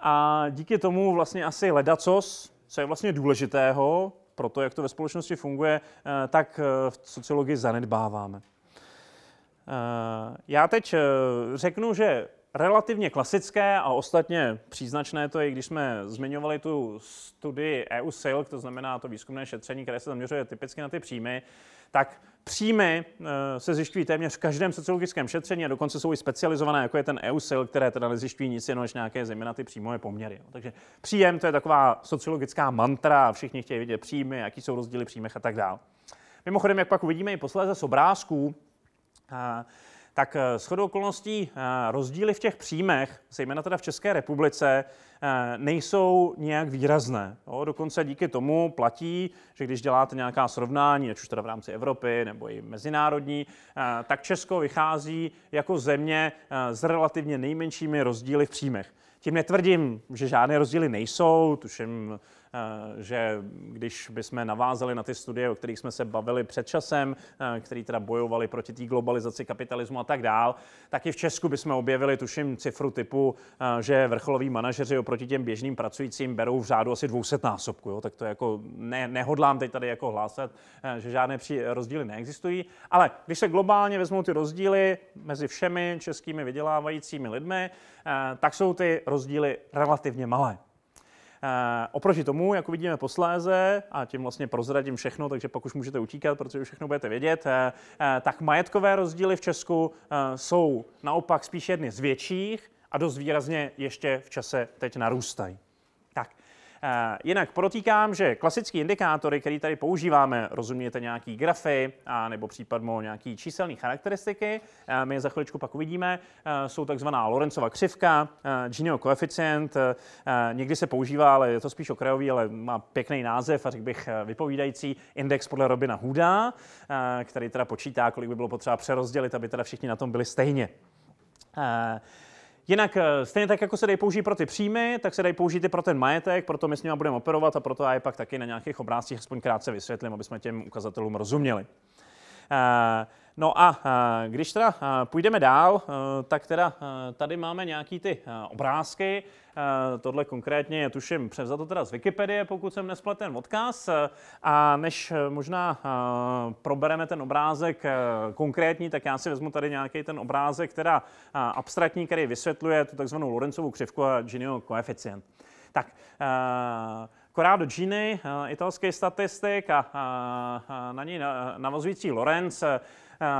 A díky tomu vlastně asi ledacos, co je vlastně důležitého, pro to, jak to ve společnosti funguje, eh, tak eh, v sociologii zanedbáváme. Eh, já teď řeknu, že relativně klasické a ostatně příznačné to je, když jsme zmiňovali tu studii EU SILK, to znamená to výzkumné šetření, které se zaměřuje typicky na ty příjmy, tak příjmy eh, se zjišťují téměř v každém sociologickém šetření a dokonce jsou i specializované, jako je ten EU SIL, které teda nezjišťují nic jiného než nějaké zejména ty příjmové poměry. Takže příjem to je taková sociologická mantra, všichni chtějí vidět příjmy, jaký jsou rozdíly příjmech a tak dále. Mimochodem, jak pak uvidíme i posléze z obrázků, eh, tak eh, s chodou okolností eh, rozdíly v těch příjmech, zejména teda v České republice, eh, nejsou nějak výrazné. Jo, dokonce díky tomu platí, že když děláte nějaká srovnání, ať už teda v rámci Evropy nebo i mezinárodní, tak Česko vychází jako země s relativně nejmenšími rozdíly v příjmech. Tím netvrdím, že žádné rozdíly nejsou, tuším Eh, že když bychom navázali na ty studie, o kterých jsme se bavili před časem, eh, který teda bojovali proti té globalizaci kapitalismu a tak dál, tak i v Česku bychom objevili, tuším, cifru typu, eh, že vrcholoví manažeři oproti těm běžným pracujícím berou v řádu asi 200 násobku. Jo? Tak to jako ne, nehodlám teď tady jako hlásat, že žádné rozdíly neexistují. Ale když se globálně vezmou ty rozdíly mezi všemi českými vydělávajícími lidmi, tak jsou ty rozdíly relativně malé. Eh, oproti tomu, jak vidíme posléze, a tím vlastně prozradím všechno, takže pak už můžete utíkat, protože už všechno budete vědět, eh, eh, tak majetkové rozdíly v Česku jsou naopak spíš jedny z větších a dost výrazně ještě v čase teď narůstají. Eh, jinak protýkám, že klasické indikátory, které tady používáme, rozumíte nějaký grafy a nebo případně nějaký číselné charakteristiky, eh, my je za chviličku pak uvidíme, eh, jsou takzvaná Lorencova křivka, Giniho koeficient, někdy se používá, ale je to spíš okrajový, ale má pěkný název a řekl bych vypovídající index podle Robina Huda, který teda počítá, kolik by bylo potřeba přerozdělit, aby teda všichni na tom byli stejně. Jinak eh, stejně tak, jako se dají použít pro ty příjmy, tak se dají použít i pro ten majetek, proto my s nimi budeme operovat a proto já je pak taky na nějakých obrázcích aspoň krátce vysvětlím, aby jsme těm ukazatelům rozuměli. Eh, no a eh, když teda eh, půjdeme dál, tak teda tady máme nějaký ty obrázky. Tohle konkrétně je tuším převzato teda z Wikipedie, pokud jsem nesplet ten odkaz. A než možná probereme ten obrázek konkrétní, tak já si vezmu tady nějaký ten obrázek teda abstraktní, který vysvětluje tu takzvanou Lorencovou křivku a Giniho koeficient. Tak, Corrado Gini, eh, italský statistik a, na něj navazující Lorenz, eh,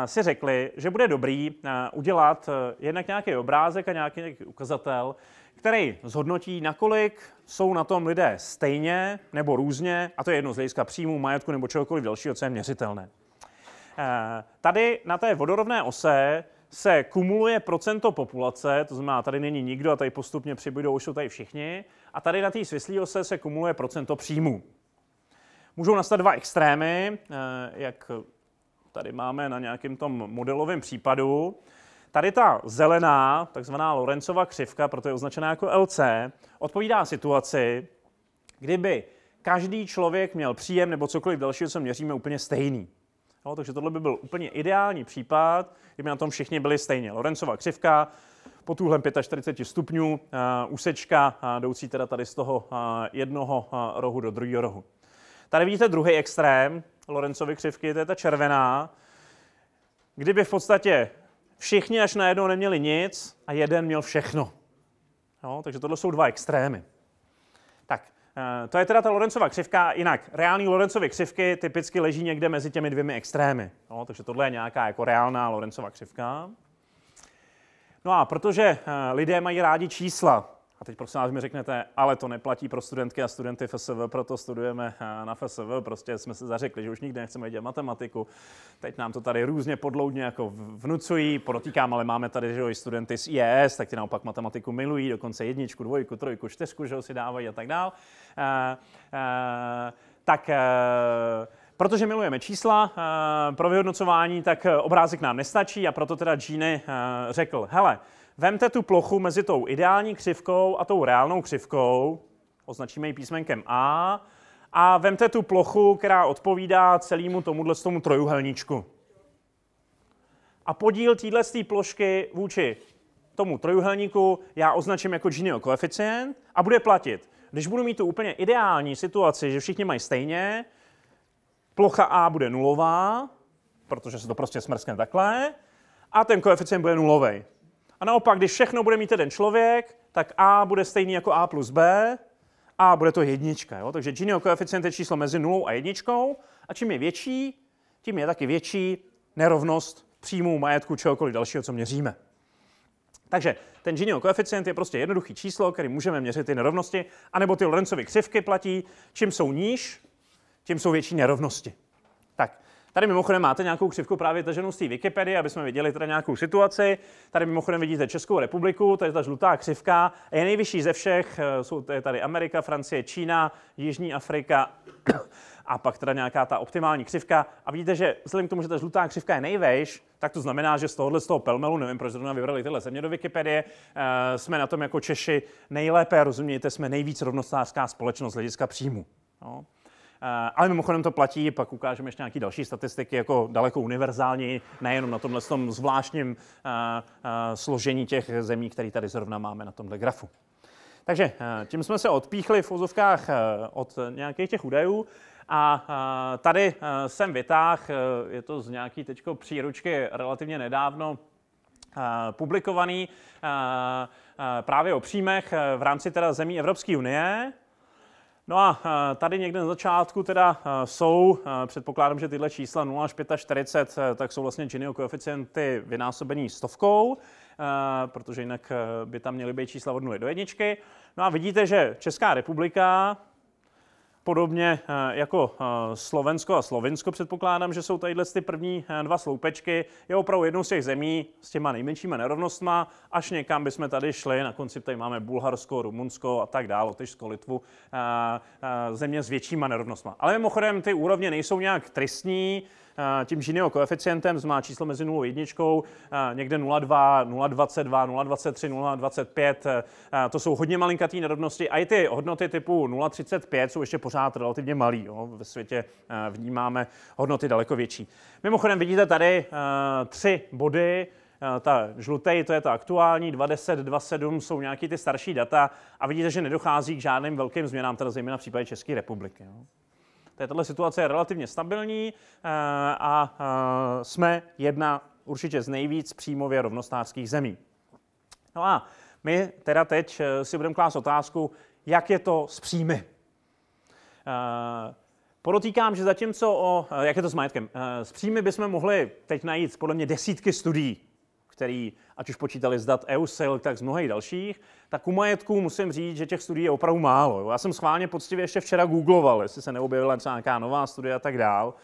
si řekli, že bude dobrý eh, udělat jednak nějaký obrázek a nějaký ukazatel, který zhodnotí, nakolik jsou na tom lidé stejně nebo různě, a to je jedno z hlediska příjmu, majetku nebo čehokoliv dalšího, co je měřitelné. Tady na té vodorovné ose se kumuluje procento populace, to znamená, tady není nikdo a tady postupně přibudou, už jsou tady všichni, a tady na té svislí ose se kumuluje procento příjmů. Můžou nastat dva extrémy, eh, jak tady máme na nějakém tom modelovém případu. Tady ta zelená, takzvaná Lorencova křivka, proto je označená jako LC, odpovídá situaci, kdyby každý člověk měl příjem nebo cokoliv dalšího, co měříme, úplně stejný. No, takže tohle by byl úplně ideální případ, kdyby na tom všichni byli stejně. Lorencová křivka, po úhlem 45 stupňů, uh, úsečka uh, jdoucí teda tady z toho uh, jednoho uh, rohu do druhého rohu. Tady vidíte druhý extrém Lorencovy křivky, to je ta červená. Kdyby v podstatě všichni až najednou neměli nic a jeden měl všechno. No, takže tohle jsou dva extrémy. Eh, to je teda ta Lorencova křivka, jinak reální Lorencovy křivky typicky leží někde mezi těmi dvěmi extrémy. No, takže tohle je nějaká jako reálná Lorencova křivka. No a protože eh, lidé mají rádi čísla, a teď prosím vás, mi řeknete, ale to neplatí pro studentky a studenty FSV, proto studujeme eh, na FSV, prostě jsme se zařekli, že už nikdy nechceme dělat matematiku. Teď nám to tady různě podloudně jako vnucují, protíkám, ale máme tady že jo, i studenty z IES, tak ti naopak matematiku milují, dokonce jedničku, dvojku, trojku, čtyřku, že jo, si dávají a tak dál. Uh, uh, tak uh, Protože milujeme čísla pro vyhodnocování, tak obrázek nám nestačí a proto teda Gene řekl, hele, Vemte tu plochu mezi tou ideální křivkou a tou reálnou křivkou, označíme ji písmenkem A, a vemte tu plochu, která odpovídá celému tomuhle tomu trojuhelníčku. A podíl téhle plošky vůči tomu trojuhelníku já označím jako Giniho koeficient a bude platit. Když budu mít tu úplně ideální situaci, že všichni mají stejně, plocha A bude nulová, protože se to prostě smrskne takhle, a ten koeficient bude nulový. A naopak, když všechno bude mít jeden člověk, tak A bude stejný jako A plus B, A bude to jednička. Jo? Takže Giniho koeficient je číslo mezi nulou a jedničkou a čím je větší, tím je taky větší nerovnost příjmů, majetku, čehokoliv dalšího, co měříme. Takže ten Giniho koeficient je prostě jednoduchý číslo, který můžeme měřit ty nerovnosti, anebo ty Lorenzovy křivky platí, čím jsou níž, tím jsou větší nerovnosti. Tady mimochodem máte nějakou křivku právě taženou z té Wikipedie, aby jsme viděli teda nějakou situaci. Tady mimochodem vidíte Českou republiku, to je ta žlutá křivka, je nejvyšší ze všech, eh, jsou tady Amerika, Francie, Čína, Jižní Afrika a pak teda nějaká ta optimální křivka. A vidíte, že vzhledem k tomu, že ta žlutá křivka je nejvejš, tak to znamená, že z tohohle z toho pelmelu, nevím, proč zrovna vybrali tyhle země do Wikipedie, eh, jsme na tom jako Češi nejlépe, rozumějte, jsme nejvíc rovnostářská společnost z hlediska příjmu. No. Eh, ale mimochodem to platí, pak ukážeme ještě nějaké další statistiky, jako daleko univerzální, nejenom na tomhle tom zvláštním eh, eh, složení těch zemí, které tady zrovna máme na tomhle grafu. Takže tím jsme se odpíchli v úzovkách od nějakých těch údajů. A tady jsem vytáh, je to z nějaký teďko příručky relativně nedávno publikovaný právě o příjmech v rámci teda zemí Evropské unie. No a eh, tady někde na začátku teda eh, jsou, eh, předpokládám, že tyhle čísla 0 až 45, tak jsou vlastně Giniho koeficienty vynásobený stovkou, protože jinak by tam měly být čísla od 0 do jedničky. No a vidíte, že Česká republika podobně eh, jako eh, Slovensko a Slovinsko předpokládám, že jsou tadyhle ty první eh, dva sloupečky, je opravdu jednou z těch zemí s těma nejmenšíma nerovnostma, až někam bychom tady šli, na konci tady máme Bulharsko, Rumunsko a tak dále, Lotyšsko, Litvu, země s většíma nerovnostma. Ale mimochodem ty úrovně nejsou nějak tristní, tím Žinio koeficientem, znamená číslo mezi 0 a 1, někde 0,2, 0,22, 0,23, 0,25. To jsou hodně malinkatý nerovnosti a i ty hodnoty typu 0,35 jsou ještě pořád relativně malý. Jo. Ve světě vnímáme hodnoty daleko větší. Mimochodem vidíte tady tři body, ta žlutej, to je ta aktuální, 20, 27 jsou nějaký ty starší data a vidíte, že nedochází k žádným velkým změnám, teda zejména v případě České republiky. Jo. Tato situace je relativně stabilní eh, a eh, jsme jedna určitě z nejvíc příjmově rovnostářských zemí. No a my teda teď eh, si budeme klást otázku, jak je to s příjmy. Podotýkám, že zatímco o, jak je to s majetkem, s příjmy bychom mohli teď najít podle mě desítky studií který ať už počítali z dat EUSIL, tak z mnohých dalších, tak u majetku musím říct, že těch studií je opravdu málo. Já jsem schválně poctivě ještě včera googloval, jestli se neobjevila třeba nějaká nová studie a tak dál.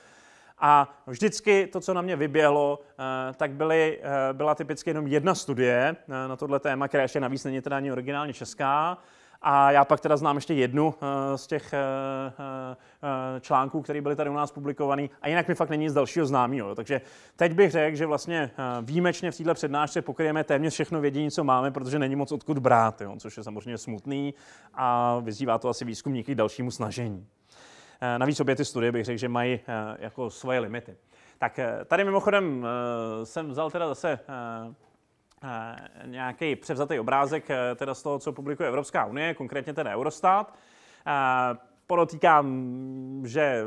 A vždycky to, co na mě vyběhlo, eh, tak byly, eh, byla typicky jenom jedna studie eh, na tohle téma, která ještě navíc není teda ani originálně česká. A já pak teda znám ještě jednu eh, z těch eh, eh, článků, které byly tady u nás publikovaný. A jinak mi fakt není nic dalšího známého. Takže teď bych řekl, že vlastně výjimečně v této přednášce pokryjeme téměř všechno vědění, co máme, protože není moc odkud brát, jo, což je samozřejmě smutný a vyzývá to asi výzkumníky k dalšímu snažení. Navíc obě ty studie bych řekl, že mají jako svoje limity. Tak tady mimochodem jsem vzal teda zase Eh, nějaký převzatý obrázek eh, teda z toho, co publikuje Evropská unie, konkrétně ten Eurostat. Eh, podotýkám, že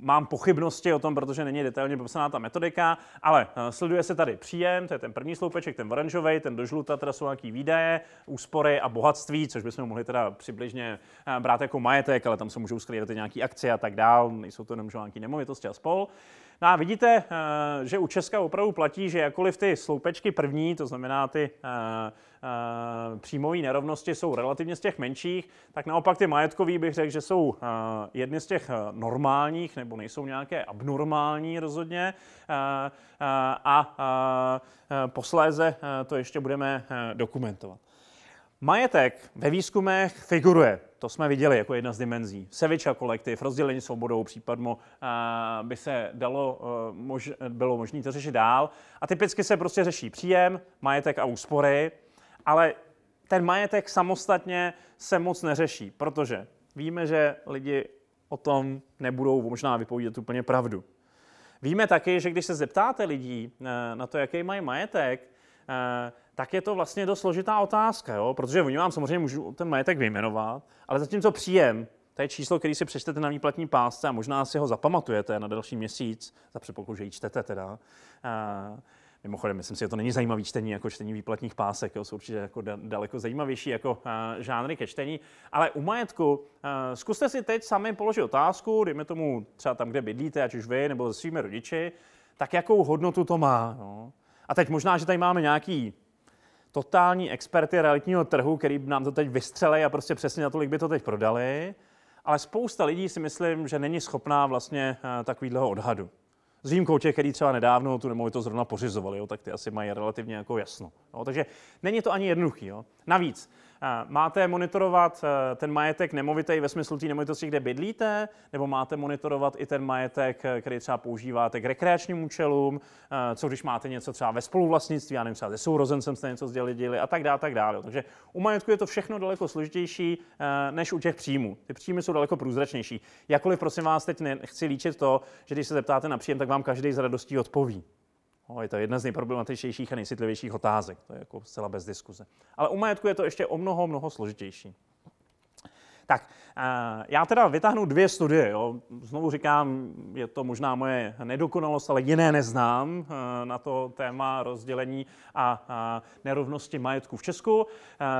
mám pochybnosti o tom, protože není detailně popsaná ta metodika, ale sleduje se tady příjem, to je ten první sloupeček, ten oranžový, ten do žluta, teda jsou nějaký výdaje, úspory a bohatství, což bychom mohli teda přibližně brát jako majetek, ale tam se můžou skrývat i nějaký akcie a tak dál, nejsou to jenom nějaké nemovitosti a spol. No a vidíte, eh, že u Česka opravdu platí, že jakkoliv ty sloupečky první, to znamená ty eh, eh, příjmové nerovnosti jsou relativně z těch menších, tak naopak ty majetkový bych řekl, že jsou jedny z těch normálních, nebo nejsou nějaké abnormální rozhodně. A posléze to ještě budeme dokumentovat. Majetek ve výzkumech figuruje, to jsme viděli jako jedna z dimenzí. a kolektiv, rozdělení svobodou, případmo eh, by se dalo, eh, mož, bylo možné to řešit dál. A typicky se prostě řeší příjem, majetek a úspory, ale ten majetek samostatně se moc neřeší, protože víme, že lidi o tom nebudou možná vypovídat úplně pravdu. Víme taky, že když se zeptáte lidí eh, na to, jaký mají majetek, tak je to vlastně dost složitá otázka, jo? protože oni vám samozřejmě můžu ten majetek vyjmenovat, ale zatímco příjem, to je číslo, který si přečtete na výplatní pásce a možná si ho zapamatujete na další měsíc, za předpokladu, že ji čtete teda. A, Mimochodem, myslím si, že to není zajímavý čtení jako čtení výplatních pásek, jo, jsou určitě jako daleko zajímavější jako žánry ke čtení. Ale u majetku, zkuste si teď sami položit otázku, dejme tomu třeba tam, kde bydlíte, ať už vy nebo se svými rodiči, tak jakou hodnotu to má. No. A teď možná, že tady máme nějaký totální experty realitního trhu, který nám to teď vystřelej a prostě přesně na tolik by to teď prodali. Ale spousta lidí si myslím, že není schopná vlastně eh, takovýhleho odhadu. S výjimkou těch, který třeba nedávno tu nemovitost zrovna pořizovali, jo, tak ty asi mají relativně jako jasno. Jo, no, takže není to ani jednoduchý. Jo. Navíc, Eh, máte monitorovat eh, ten majetek nemovitý ve smyslu té nemovitosti, kde bydlíte, nebo máte monitorovat i ten majetek, eh, který třeba používáte k rekreačním účelům, co když máte něco třeba ve spoluvlastnictví, já nevím, třeba se sourozencem jste něco sdělili a tak dále, tak dále. Takže u majetku je to všechno daleko složitější než u těch příjmů. Ty příjmy jsou daleko průzračnější. Jakoliv, prosím vás, teď nechci líčit to, že když se zeptáte na příjem, tak vám každý z radostí odpoví. No, je to jedna z nejproblematičtějších a nejcitlivějších otázek, to je jako zcela bez diskuze. Ale u majetku je to ještě o mnoho, mnoho složitější. Tak eh, já teda vytáhnu dvě studie. Jo. Znovu říkám, je to možná moje nedokonalost, ale jiné neznám eh, na to téma rozdělení a eh, nerovnosti majetku v Česku.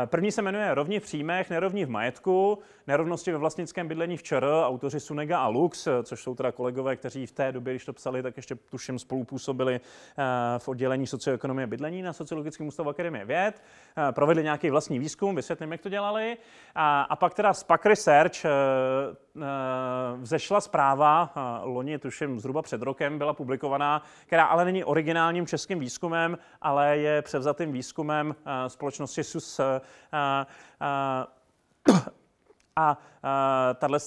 První se jmenuje Rovni v příjmech, nerovní v majetku, nerovnosti ve vlastnickém bydlení v ČR, autoři Sunega a Lux, což jsou teda kolegové, kteří v té době, když to psali, tak ještě tuším spolupůsobili v oddělení socioekonomie bydlení na Sociologickém ústavu Akademie věd. Provedli nějaký vlastní výzkum, vysvětlím, jak to dělali. A, a pak teda spak Quack Research eh, eh, vzešla zpráva, eh, loni tuším zhruba před rokem byla publikovaná, která ale není originálním českým výzkumem, ale je převzatým výzkumem společnosti SUS a tahle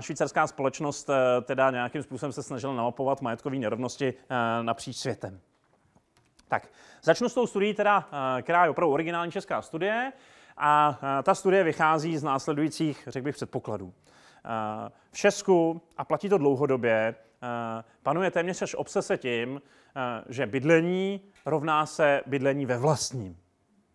švýcarská společnost teda nějakým způsobem se snažila namapovat majetkové nerovnosti napříč světem. Tak, začnu s tou studií, teda, která je opravdu originální česká studie. A e, ta studie vychází z následujících, řekl bych, předpokladů. E, v Česku, a platí to dlouhodobě, e, panuje téměř až obsese tím, že bydlení rovná se bydlení ve vlastním.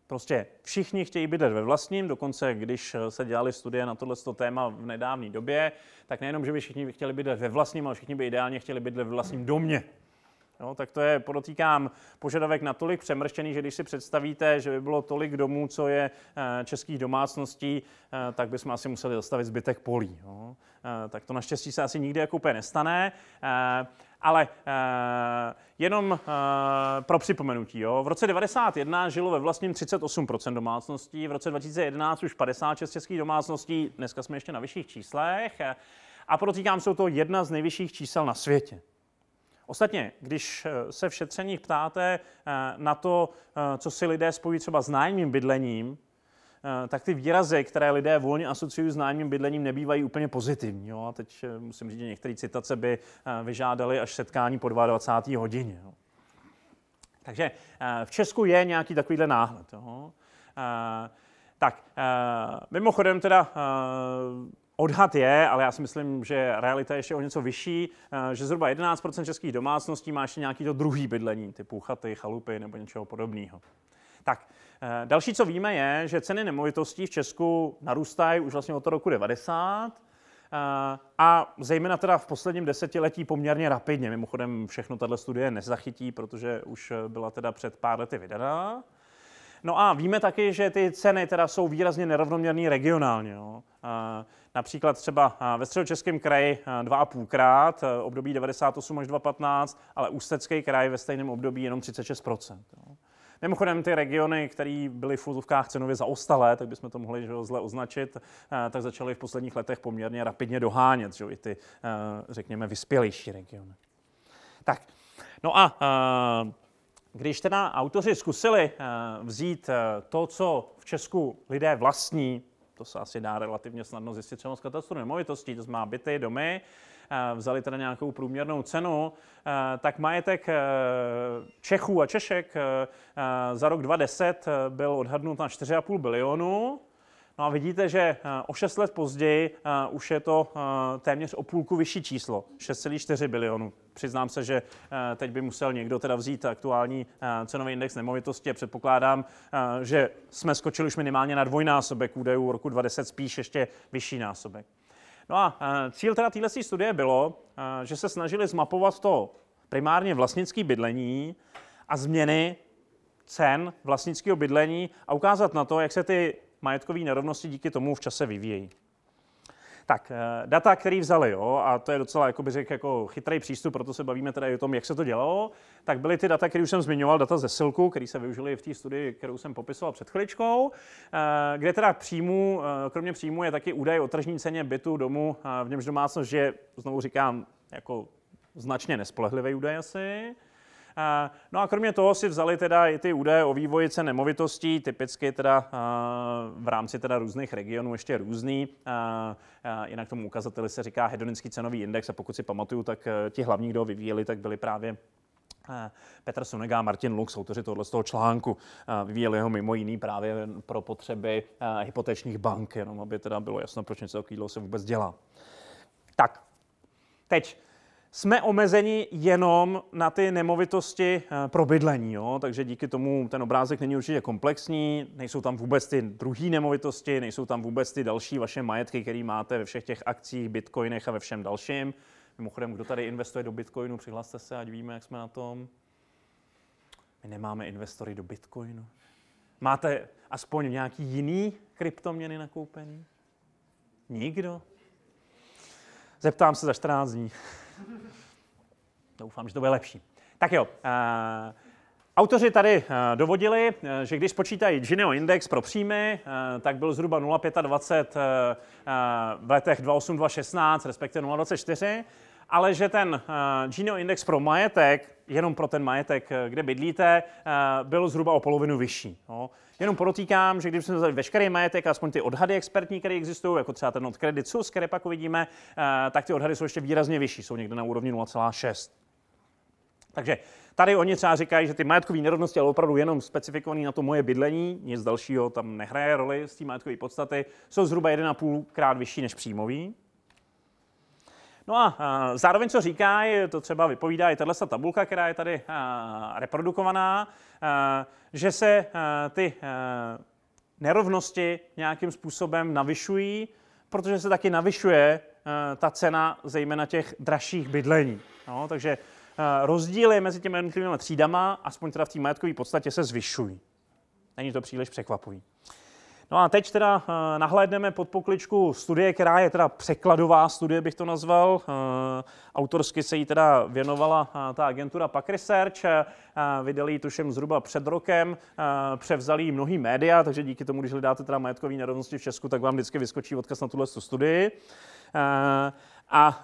Prostě všichni chtějí bydlet ve vlastním, dokonce když se dělali studie na tohle téma v nedávné době, tak nejenom, že by všichni chtěli bydlet ve vlastním, ale všichni by ideálně chtěli bydlet ve vlastním domě. Jo, tak to je, podotýkám, požadavek natolik přemrštěný, že když si představíte, že by bylo tolik domů, co je eh, českých domácností, eh, tak bychom asi museli dostavit zbytek polí. Jo. Eh, tak to naštěstí se asi nikdy jako úplně nestane. Ale jenom pro připomenutí, jo. v roce 1991 žilo ve vlastním 38% domácností, v roce 2011 už 56 českých domácností, dneska jsme ještě na vyšších číslech. A podotýkám, jsou to jedna z nejvyšších čísel na světě. Ostatně, když eh, se v šetřeních ptáte eh, na to, eh, co si lidé spojí třeba s nájemním bydlením, tak ty výrazy, které lidé volně asociují s nájemním bydlením, nebývají úplně pozitivní. Jo? A teď musím říct, že některé citace by vyžádaly až setkání po 22. hodině. Jo? Takže v Česku je nějaký takovýhle náhled. Jo? Tak, mimochodem teda Odhad je, ale já si myslím, že realita je ještě o něco vyšší, eh, že zhruba 11% českých domácností má ještě nějaký to druhý bydlení, typu chaty, chalupy nebo něčeho podobného. Tak, eh, další, co víme, je, že ceny nemovitostí v Česku narůstají už vlastně od roku 90 eh, a zejména teda v posledním desetiletí poměrně rapidně. Mimochodem všechno tato studie nezachytí, protože už byla teda před pár lety vydaná. No a víme taky, že ty ceny teda jsou výrazně nerovnoměrné regionálně. Jo například třeba eh, ve středočeském kraji 2,5 eh, krát, eh, období 98 až 2015, ale ústecký kraj ve stejném období jenom 36 jo. Mimochodem ty regiony, které byly v fuzovkách cenově zaostalé, tak bychom to mohli že, zle označit, tak začaly v posledních letech poměrně rapidně dohánět že, i ty, řekněme, vyspělejší regiony. Tak, no a když teda autoři zkusili vzít to, co v Česku lidé vlastní, to se asi dá relativně snadno zjistit třeba z katastru nemovitostí, to má byty, domy, eh, vzali teda nějakou průměrnou cenu, eh, tak majetek eh, Čechů a Češek za rok 2010 byl odhadnut na 4,5 bilionu, No a vidíte, že eh, o 6 let později eh, už je to eh, téměř o půlku vyšší číslo, 6,4 bilionů. Přiznám se, že teď by musel někdo teda vzít aktuální cenový index nemovitosti a předpokládám, že jsme skočili už minimálně na dvojnásobek údajů roku 2010, spíš ještě vyšší násobek. No a cíl teda téhle studie bylo, že se snažili zmapovat to primárně vlastnické bydlení a změny cen vlastnického bydlení a ukázat na to, jak se ty majetkové nerovnosti díky tomu v čase vyvíjejí. Tak, eh, data, který vzali, jo, a to je docela, jako řek, řekl, jako chytrý přístup, proto se bavíme tady o tom, jak se to dělalo, tak byly ty data, které už jsem zmiňoval, data ze Silku, které se využili v té studii, kterou jsem popisoval před chviličkou, eh, kde teda příjmu, eh, kromě příjmu je taky údaj o tržní ceně bytu, domu, v němž domácnost je, znovu říkám, jako značně nespolehlivý údaj asi. No a kromě toho si vzali teda i ty údaje o vývoji cen nemovitostí, typicky teda v rámci teda různých regionů ještě různý. Jinak tomu ukazateli se říká hedonický cenový index a pokud si pamatuju, tak e, ti hlavní, kdo ho vyvíjeli, tak byli právě e, Petr Sunega a Martin Lux, autoři tohoto z toho článku, e, vyvíjeli ho mimo jiný právě pro potřeby hypotečních bank, jenom aby teda bylo jasno, proč něco takového se vůbec dělá. Tak, teď jsme omezeni jenom na ty nemovitosti eh, pro bydlení, jo? takže díky tomu ten obrázek není určitě komplexní, nejsou tam vůbec ty druhé nemovitosti, nejsou tam vůbec ty další vaše majetky, které máte ve všech těch akcích, bitcoinech a ve všem dalším. Mimochodem, kdo tady investuje do bitcoinu, přihlaste se, ať víme, jak jsme na tom. My nemáme investory do bitcoinu. Máte aspoň nějaký jiný kryptoměny nakoupený? Nikdo? Zeptám se za 14 dní. Doufám, že to bude lepší. Tak jo, eh, Autoři tady eh, dovodili, eh, že když počítají Gineo index pro příjmy, tak byl zhruba 0,25 v letech 2008-2016, respektive 0,24, ale že ten Gineo index pro majetek jenom pro ten majetek, eh, kde bydlíte, eh, byl zhruba o polovinu vyšší. No. Jenom podotýkám, že když jsme vzali veškerý majetek, aspoň ty odhady expertní, které existují, jako třeba ten od Credit Suisse, které pak uvidíme, eh, tak ty odhady jsou ještě výrazně vyšší, jsou někde na úrovni 0,6. Takže tady oni třeba říkají, že ty majetkové nerovnosti, ale opravdu jenom specifikovaný na to moje bydlení, nic dalšího tam nehraje roli z té majetkové podstaty, jsou zhruba 1,5 krát vyšší než příjmový. No a zároveň, co říká, je to třeba vypovídá i tato tabulka, která je tady reprodukovaná, že se ty nerovnosti nějakým způsobem navyšují, protože se taky navyšuje ta cena zejména těch dražších bydlení. No, takže rozdíly mezi těmi jednotlivými třídama, aspoň teda v té majetkové podstatě, se zvyšují. Není to příliš překvapující? No a teď teda eh, nahlédneme pod pokličku studie, která je teda překladová studie, bych to nazval. Eh, autorsky se jí teda věnovala eh, ta agentura Pak Research, vydali ji tuším zhruba před rokem, převzali ji mnohý média, takže díky tomu, když hledáte teda majetkový nerovnosti v Česku, tak vám vždycky vyskočí odkaz na tuhle studii. A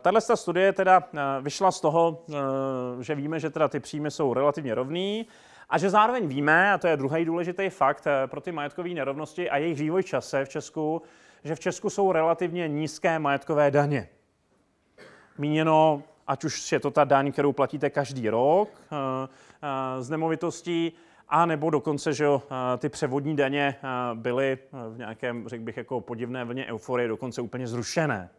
tahle studie teda vyšla z toho, že víme, že teda ty příjmy jsou relativně rovný, a že zároveň víme, a to je druhý důležitý fakt eh, pro ty majetkové nerovnosti a jejich vývoj čase v Česku, že v Česku jsou relativně nízké majetkové daně. Míněno, ať už je to ta daň, kterou platíte každý rok eh, eh, z nemovitostí, a nebo dokonce, že ty převodní daně byly v nějakém, řekl bych, jako podivné vlně euforie dokonce úplně zrušené.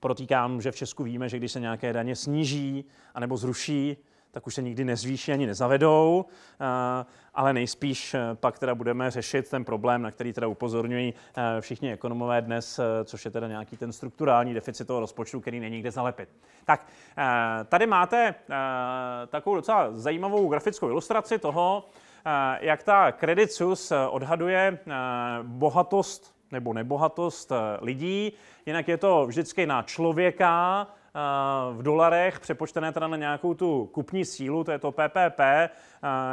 Protýkám, že v Česku víme, že když se nějaké daně sníží anebo zruší, tak už se nikdy nezvýší ani nezavedou, eh, ale nejspíš eh, pak teda budeme řešit ten problém, na který teda upozorňují eh, všichni ekonomové dnes, což je teda nějaký ten strukturální deficit toho rozpočtu, který není kde zalepit. Tak tady máte takovou docela zajímavou grafickou ilustraci toho, jak ta Credit Suisse odhaduje bohatost nebo nebohatost lidí. Jinak je to vždycky na člověka, v dolarech, přepočtené teda na nějakou tu kupní sílu, to je to PPP,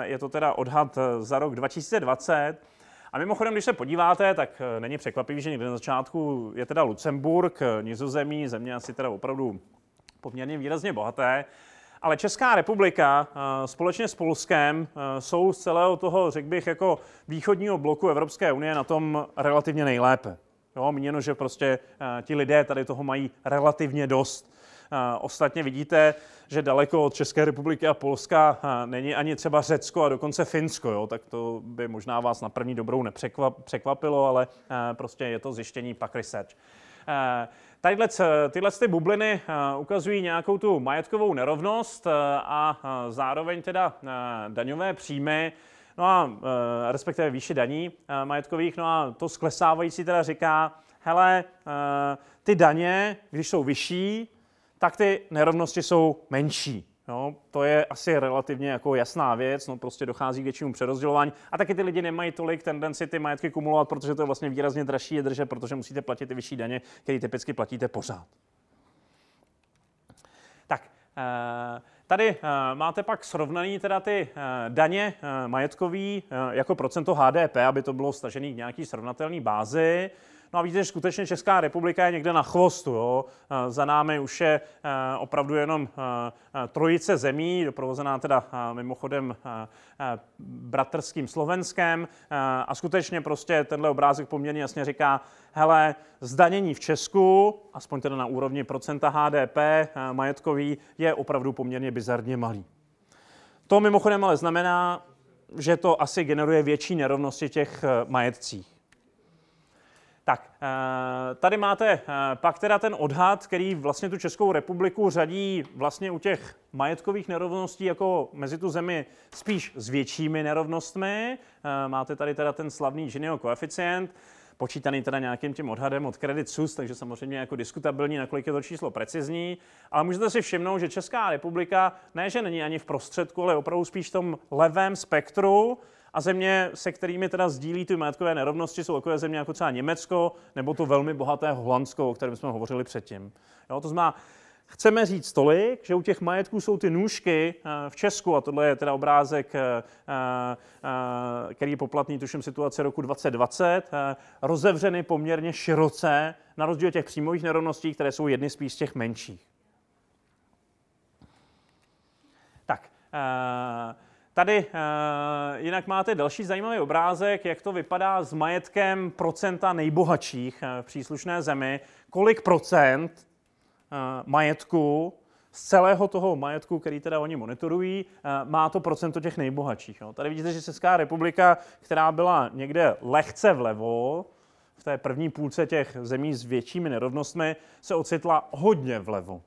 je to teda odhad za rok 2020. A mimochodem, když se podíváte, tak e, není překvapivý, že někde na začátku je teda Lucemburg, Nizozemí, země asi teda opravdu poměrně výrazně bohaté. Ale Česká republika e, společně s Polskem e, jsou z celého toho, řekl bych, jako východního bloku Evropské unie na tom relativně nejlépe. Jo, míněno, že prostě ti lidé tady toho mají relativně dost. Eh, ostatně vidíte, že daleko od České republiky a Polska eh, není ani třeba Řecko a dokonce Finsko, jo? tak to by možná vás na první dobrou nepřekvapilo, ale eh, prostě je to zjištění pak research. Tadyhle, tyhle ty bubliny ukazují nějakou tu majetkovou nerovnost a zároveň teda daňové příjmy, no a respektive výši daní majetkových, no a to sklesávající teda říká, hele, ty daně, když jsou vyšší, tak ty nerovnosti jsou menší. No, to je asi relativně jako jasná věc, no prostě dochází k většímu přerozdělování a taky ty lidi nemají tolik tendenci ty majetky kumulovat, protože to je vlastně výrazně dražší je držet, protože musíte platit ty vyšší daně, které typicky platíte pořád. Tak, eh, tady eh, máte pak srovnaný teda ty eh, daně majetkový jako procento HDP, aby to bylo stažený k nějaký srovnatelný bázi. No a víte, že skutečně Česká republika je někde na chvostu. Jo? Eh, za námi už je eh, opravdu jenom eh, trojice zemí, doprovozená teda mimochodem bratrským Slovenskem. A skutečně prostě tenhle obrázek poměrně jasně říká, hele, zdanění v Česku, aspoň teda na úrovni procenta HDP majetkový, je opravdu poměrně bizarně malý. To mimochodem ale znamená, že to asi generuje větší nerovnosti těch majetcích. Tak, eh, tady máte eh, pak teda ten odhad, který vlastně tu Českou republiku řadí vlastně u těch majetkových nerovností jako mezi tu zemi spíš s většími nerovnostmi. Eh, máte tady teda ten slavný Giniho koeficient, počítaný teda nějakým tím odhadem od Credit SUS, takže samozřejmě jako diskutabilní, nakolik je to číslo precizní. Ale můžete si všimnout, že Česká republika ne, že není ani v prostředku, ale opravdu spíš v tom levém spektru a země, se kterými teda sdílí ty majetkové nerovnosti, jsou takové země jako třeba Německo nebo to velmi bohaté Holandsko, o kterém jsme hovořili předtím. Jo, to znamená, chceme říct tolik, že u těch majetků jsou ty nůžky eh, v Česku, a tohle je teda obrázek, eh, eh, který je poplatný, tuším, situace roku 2020, rozevřeny poměrně široce, na rozdíl těch příjmových nerovností, které jsou jedny spíš z těch menších. Tak, Tady eh, jinak máte další zajímavý obrázek, jak to vypadá s majetkem procenta nejbohatších eh, v příslušné zemi. Kolik procent eh, majetku z celého toho majetku, který teda oni monitorují, má to procento těch nejbohatších. Jo. Tady vidíte, že Česká republika, která byla někde lehce vlevo, v té první půlce těch zemí s většími nerovnostmi, se ocitla hodně vlevo.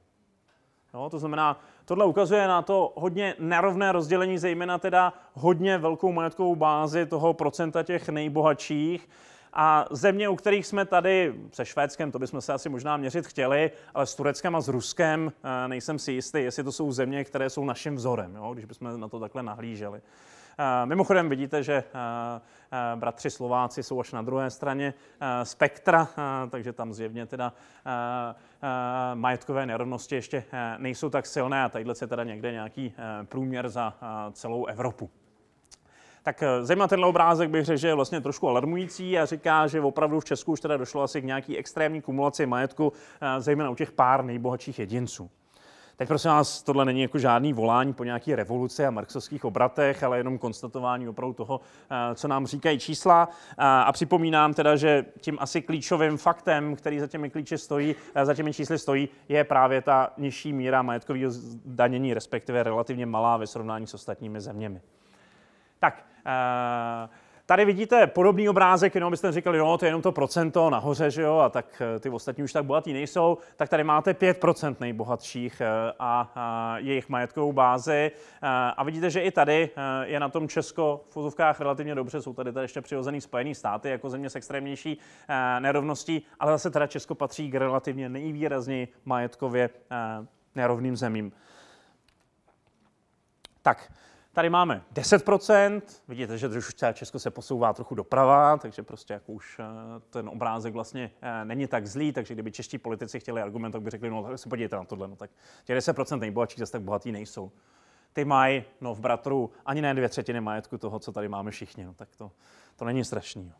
Jo, to znamená, tohle ukazuje na to hodně nerovné rozdělení, zejména teda hodně velkou majetkovou bázi toho procenta těch nejbohatších. A země, u kterých jsme tady se Švédskem, to bychom se asi možná měřit chtěli, ale s Tureckem a s Ruskem eh, nejsem si jistý, jestli to jsou země, které jsou naším vzorem, jo, když bychom na to takhle nahlíželi. Eh, mimochodem vidíte, že eh, eh, bratři Slováci jsou až na druhé straně spektra, takže tam zjevně teda majetkové nerovnosti ještě nejsou tak silné a tadyhle se teda někde nějaký průměr za celou Evropu. Tak zejména tenhle obrázek bych řekl, že je vlastně trošku alarmující a říká, že opravdu v Česku už teda došlo asi k nějaký extrémní kumulaci majetku, zejména u těch pár nejbohatších jedinců. Teď prosím vás, tohle není jako žádný volání po nějaké revoluci a marxovských obratech, ale jenom konstatování opravdu toho, eh, co nám říkají čísla. Eh, a připomínám teda, že tím asi klíčovým faktem, který za těmi klíče stojí, eh, za těmi čísly stojí, je právě ta nižší míra majetkového danění, respektive relativně malá ve srovnání s ostatními zeměmi. Tak, uh, Tady vidíte podobný obrázek, jenom byste říkali, no to je jenom to procento nahoře, že jo, a tak eh, ty ostatní už tak bohatí nejsou, tak tady máte 5% nejbohatších eh, a jejich majetkovou bázi. Eh, a vidíte, že i tady je na tom Česko v fuzovkách relativně dobře, jsou tady, tady ještě přirozený Spojený státy jako země s extrémnější nerovností, ale zase teda Česko patří k relativně nejvýrazněji majetkově nerovným zemím. Tak, Tady máme 10%, vidíte, že trošku Česko se posouvá trochu doprava, takže prostě jako už eh, ten obrázek vlastně eh, není tak zlý, takže kdyby čeští politici chtěli argument, tak by řekli, no tak se podívejte na tohle, no tak těch 10% nejbohatších zase tak bohatý nejsou. Ty mají, no v bratru, ani ne dvě třetiny majetku toho, co tady máme všichni, no tak to, to není strašný.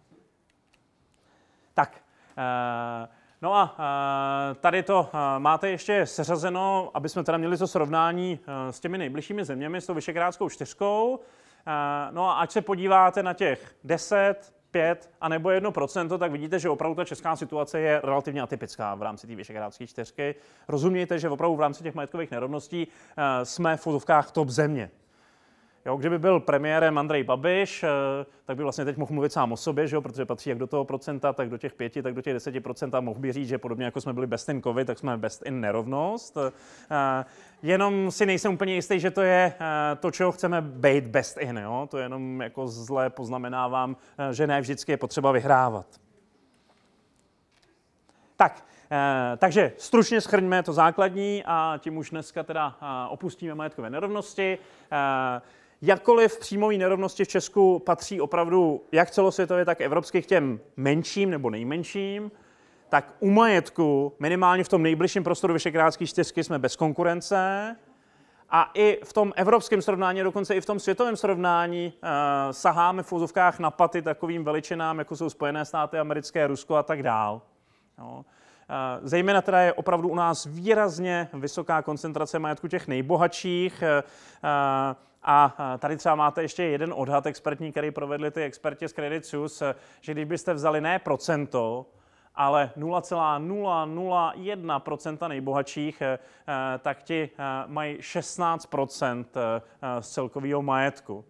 Tak, uh, No a eh, tady to eh, máte ještě seřazeno, aby jsme teda měli to srovnání eh, s těmi nejbližšími zeměmi, s tou Vyšegrádskou čtyřkou. No a ať se podíváte na těch 10, 5 a nebo 1%, tak vidíte, že opravdu ta česká situace je relativně atypická v rámci té Vyšegrádské čtyřky. Rozumějte, že opravdu v rámci těch majetkových nerovností jsme v fotovkách top země. Jo, kdyby byl premiérem Andrej Babiš, eh, tak by vlastně teď mohl mluvit sám o sobě, že jo, protože patří jak do toho procenta, tak do těch pěti, tak do těch deseti procent a mohl by říct, že podobně jako jsme byli best in covid, tak jsme best in nerovnost. Eh, jenom si nejsem úplně jistý, že to je eh, to, čeho chceme být best in. Jo? To jenom jako zle poznamenávám, že ne vždycky je potřeba vyhrávat. Tak, takže stručně schrňme to základní a tím už dneska teda opustíme majetkové nerovnosti. Jakkoliv příjmové nerovnosti v Česku patří opravdu jak celosvětově, tak evropsky k těm menším nebo nejmenším, tak u majetku, minimálně v tom nejbližším prostoru Vyšekrátské čtyřky, jsme bez konkurence. A i v tom evropském srovnání, dokonce i v tom světovém srovnání, uh, saháme v úzovkách na paty takovým veličinám, jako jsou Spojené státy americké, Rusko a tak dál. Jo. Eh, zejména teda je opravdu u nás výrazně vysoká koncentrace majetku těch nejbohatších. Eh, a tady třeba máte ještě jeden odhad expertní, který provedli ty experti z Credit Suisse, že když byste vzali ne procento, ale 0,001% nejbohatších, eh, tak ti eh, mají 16% eh, z celkového majetku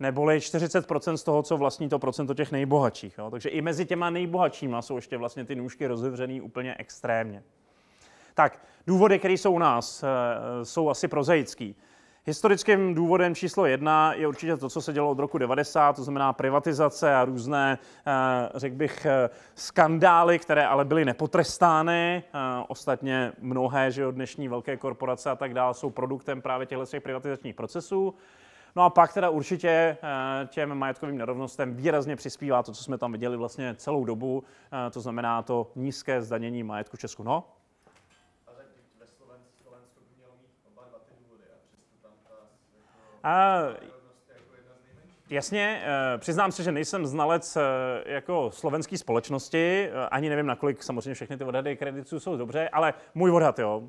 neboli 40% z toho, co vlastní to procento těch nejbohatších. Jo? Takže i mezi těma nejbohatšíma jsou ještě vlastně ty nůžky rozevřený úplně extrémně. Tak, důvody, které jsou u nás, jsou asi prozaický. Historickým důvodem číslo jedna je určitě to, co se dělo od roku 90, to znamená privatizace a různé, eh, řekl bych, eh, skandály, které ale byly nepotrestány. Eh, ostatně mnohé, že od dnešní velké korporace a tak dále jsou produktem právě těchto privatizačních procesů. No a pak teda určitě těm majetkovým nerovnostem výrazně přispívá to, co jsme tam viděli vlastně celou dobu, to znamená to nízké zdanění majetku v Česku. No, A, Jasně, eh, přiznám se, že nejsem znalec eh, jako slovenské společnosti, eh, ani nevím, nakolik samozřejmě všechny ty odhady kreditů jsou dobře, ale můj odhad, jo.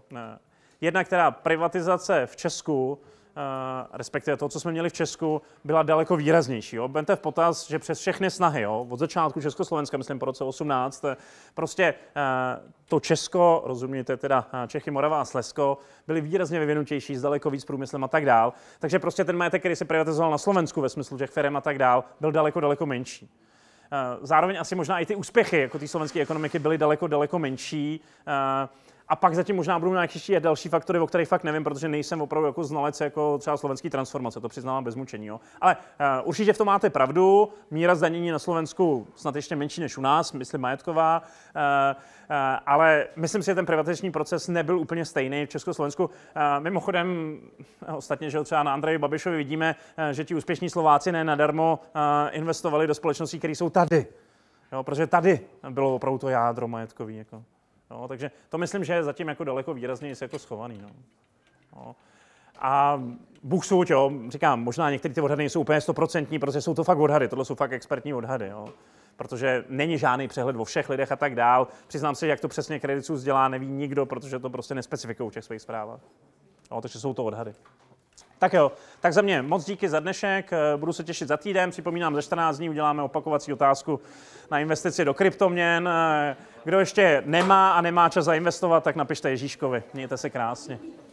Jedna, která privatizace v Česku Eh, respektive to, co jsme měli v Česku, byla daleko výraznější. Jo. Bente v potaz, že přes všechny snahy, jo, od začátku Československa, myslím po roce 18, eh, prostě eh, to Česko, rozumíte teda Čechy, Morava a Slezsko, byly výrazně vyvinutější, s daleko víc průmyslem a tak dál. Takže prostě ten majetek, který se privatizoval na Slovensku ve smyslu těch firm a tak dál, byl daleko, daleko menší. Zároveň asi možná i ty úspěchy jako té slovenské ekonomiky byly daleko, daleko menší. A pak zatím možná budou nějak ještě další faktory, o kterých fakt nevím, protože nejsem opravdu jako znalec jako třeba slovenský transformace, to přiznávám bez mučení. Jo. Ale uh, určitě v tom máte pravdu, míra zdanění na Slovensku snad ještě menší než u nás, myslím majetková, uh, uh, ale myslím si, že ten privatizační proces nebyl úplně stejný v Československu. Uh, mimochodem, ostatně, že třeba na Andreji Babišovi vidíme, uh, že ti úspěšní Slováci ne nadarmo uh, investovali do společností, které jsou tady. Jo, protože tady bylo opravdu to jádro majetkový. Jako. No, takže to myslím, že je zatím jako daleko výrazněji jako schovaný. No. No. A Bůh soud, jo, říkám, možná některé ty odhady nejsou úplně stoprocentní, protože jsou to fakt odhady, tohle jsou fakt expertní odhady, jo. Protože není žádný přehled o všech lidech a tak dál. Přiznám se, jak to přesně krediců vzdělá, neví nikdo, protože to prostě nespecifikují v těch svých zprávách. No, takže jsou to odhady. Tak jo, tak za mě moc díky za dnešek, eh, budu se těšit za týden, připomínám, za 14 dní uděláme opakovací otázku na investici do kryptoměn. Eh, kdo ještě nemá a nemá čas zainvestovat, tak napište Ježíškovi. Mějte se krásně.